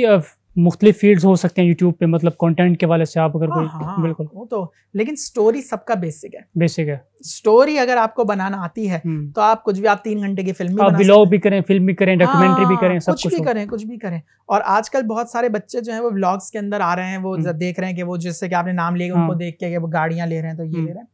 मुख्तलिफ फील्ड्स हो सकते हैं यूट्यूब पे मतलब कंटेंट के वाले से आप अगर कोई हाँ, हाँ, बिल्कुल वो तो लेकिन स्टोरी सबका बेसिक है बेसिक है स्टोरी अगर आपको बनाना आती है हम्म। तो आप कुछ भी आप तीन घंटे की फिल्म आप ब्लॉग भी करें फिल्म भी करें डॉक्यूमेंट्री भी करें सब कुछ, कुछ भी करें कुछ भी करें और आजकल बहुत सारे बच्चे जो हैं वो ब्लॉग्स के अंदर आ रहे हैं वो हम्म। देख रहे हैं कि वो जिससे कि आपने नाम लिए उनको हाँ। देख के वो गाड़ियां ले रहे हैं तो ये हम्म। ले रहे हैं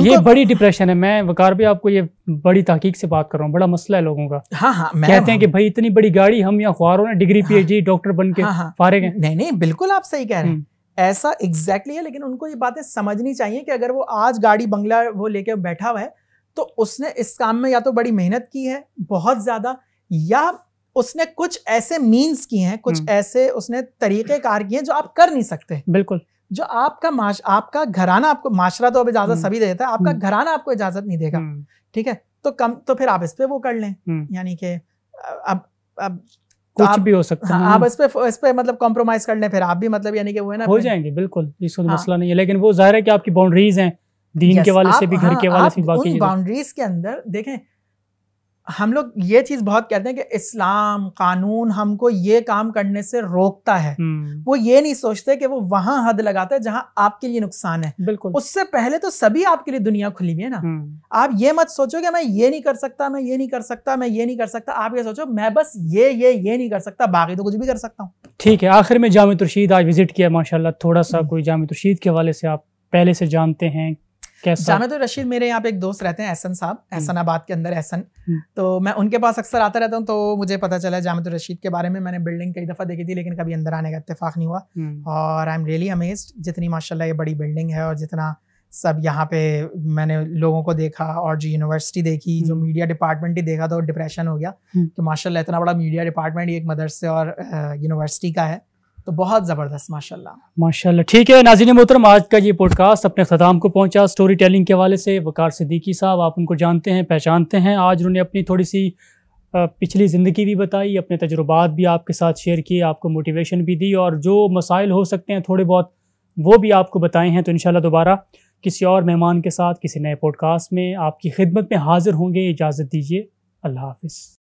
ये बड़ी डिप्रेशन है मैं वकार भी आपको ये बड़ी तहकीक से बात कर रहा हूँ बड़ा मसला है लोगों का हाँ हाँ मैं कहते हैं कि भाई इतनी बड़ी गाड़ी हम यहाँ खुआ ने डिग्री हाँ, पीएचडी डॉक्टर बन के हाँ, हाँ, फारे गए नहीं नहीं बिल्कुल आप सही कह रहे हैं हम्म। ऐसा एग्जैक्टली exactly है लेकिन उनको ये बातें समझनी चाहिए कि अगर वो आज गाड़ी बंगला वो लेके बैठा हुआ है तो उसने इस काम में या तो बड़ी मेहनत की है बहुत ज्यादा या उसने कुछ ऐसे मीन्स किए हैं कुछ हम्म। ऐसे उसने तरीके कार किए हैं जो आप कर नहीं सकते बिल्कुल जो आपका माश, आपका घराना आपको माशरा तो अब इजाजत हम्म। सभी देता है आपका हम्म। घराना आपको इजाजत नहीं देगा हम्म। ठीक है तो कम तो फिर आप इस पे वो कर लें यानी कि अब अब तो कुछ आप, भी हो सकता है हाँ, आप इस पे इस पे मतलब कॉम्प्रोमाइज कर लें फिर आप भी मतलब यानी कि वो है ना हो जाएंगे बिल्कुल इसको तो हाँ, मसला नहीं है लेकिन वो जाहिर है कि आपकी बाउंड्रीज हैं दीन के वाले से भी घर हाँ, के वाले से बाकी बाउंड्रीज के अंदर देखें हम लोग ये चीज बहुत कहते हैं कि इस्लाम कानून हमको ये काम करने से रोकता है हम्म। वो ये नहीं सोचते कि वो वहां हद लगाता है जहां आपके लिए नुकसान है बिल्कुल उससे पहले तो सभी आपके लिए दुनिया खुली हुई है ना हम्म। आप ये मत सोचो कि मैं ये नहीं कर सकता मैं ये नहीं कर सकता मैं ये नहीं कर सकता आप ये सोचो मैं बस ये ये ये नहीं कर सकता बाकी तो कुछ भी कर सकता हूँ ठीक है आखिर में जाम रशीद आज विजिट किया माशाला थोड़ा सा हम्म। कोई जाम रशीद के हवाले से आप पहले से जानते हैं जाना तो रशीद मेरे यहाँ पे एक दोस्त रहते हैं एहसन साहब हम्म। एहसनाबाद के अंदर एहसन हम्म। तो मैं उनके पास अक्सर आता रहता हूँ तो मुझे पता चला जामे रशीद के बारे में मैंने बिल्डिंग कई दफ़ा देखी थी लेकिन कभी अंदर आने का इतफाक़ नहीं हुआ हम्म। और आई एम रियली अमेज जितनी माशाल्लाह ये बड़ी बिल्डिंग है और जितना सब यहाँ पे मैंने लोगों को देखा और जो यूनिवर्सिटी देखी जो मीडिया डिपार्टमेंट ही देखा तो डिप्रेशन हो गया तो माशाल्लाह इतना बड़ा मीडिया डिपार्टमेंट एक मदरसे और यूनिवर्सिटी का है तो बहुत ज़बरदस्त माशाल्लाह माशाल्लाह ठीक है नाजिन मोहतरम आज का ये पॉडकास्ट अपने ख़ताम को पहुंचा स्टोरी टेलिंग के हवाले से वकार सिद्दीकी साहब आप उनको जानते हैं पहचानते हैं आज उन्होंने अपनी थोड़ी सी पिछली ज़िंदगी भी बताई अपने तजुर्बात भी आपके साथ शेयर किए आपको मोटिवेशन भी दी और जो मसाइल हो सकते हैं थोड़े बहुत वो भी आपको बताए हैं तो इन दोबारा किसी और मेहमान के साथ किसी नए पॉडकास्ट में आपकी खिदमत में हाज़िर होंगे इजाज़त दीजिए अल्लाह हाफ़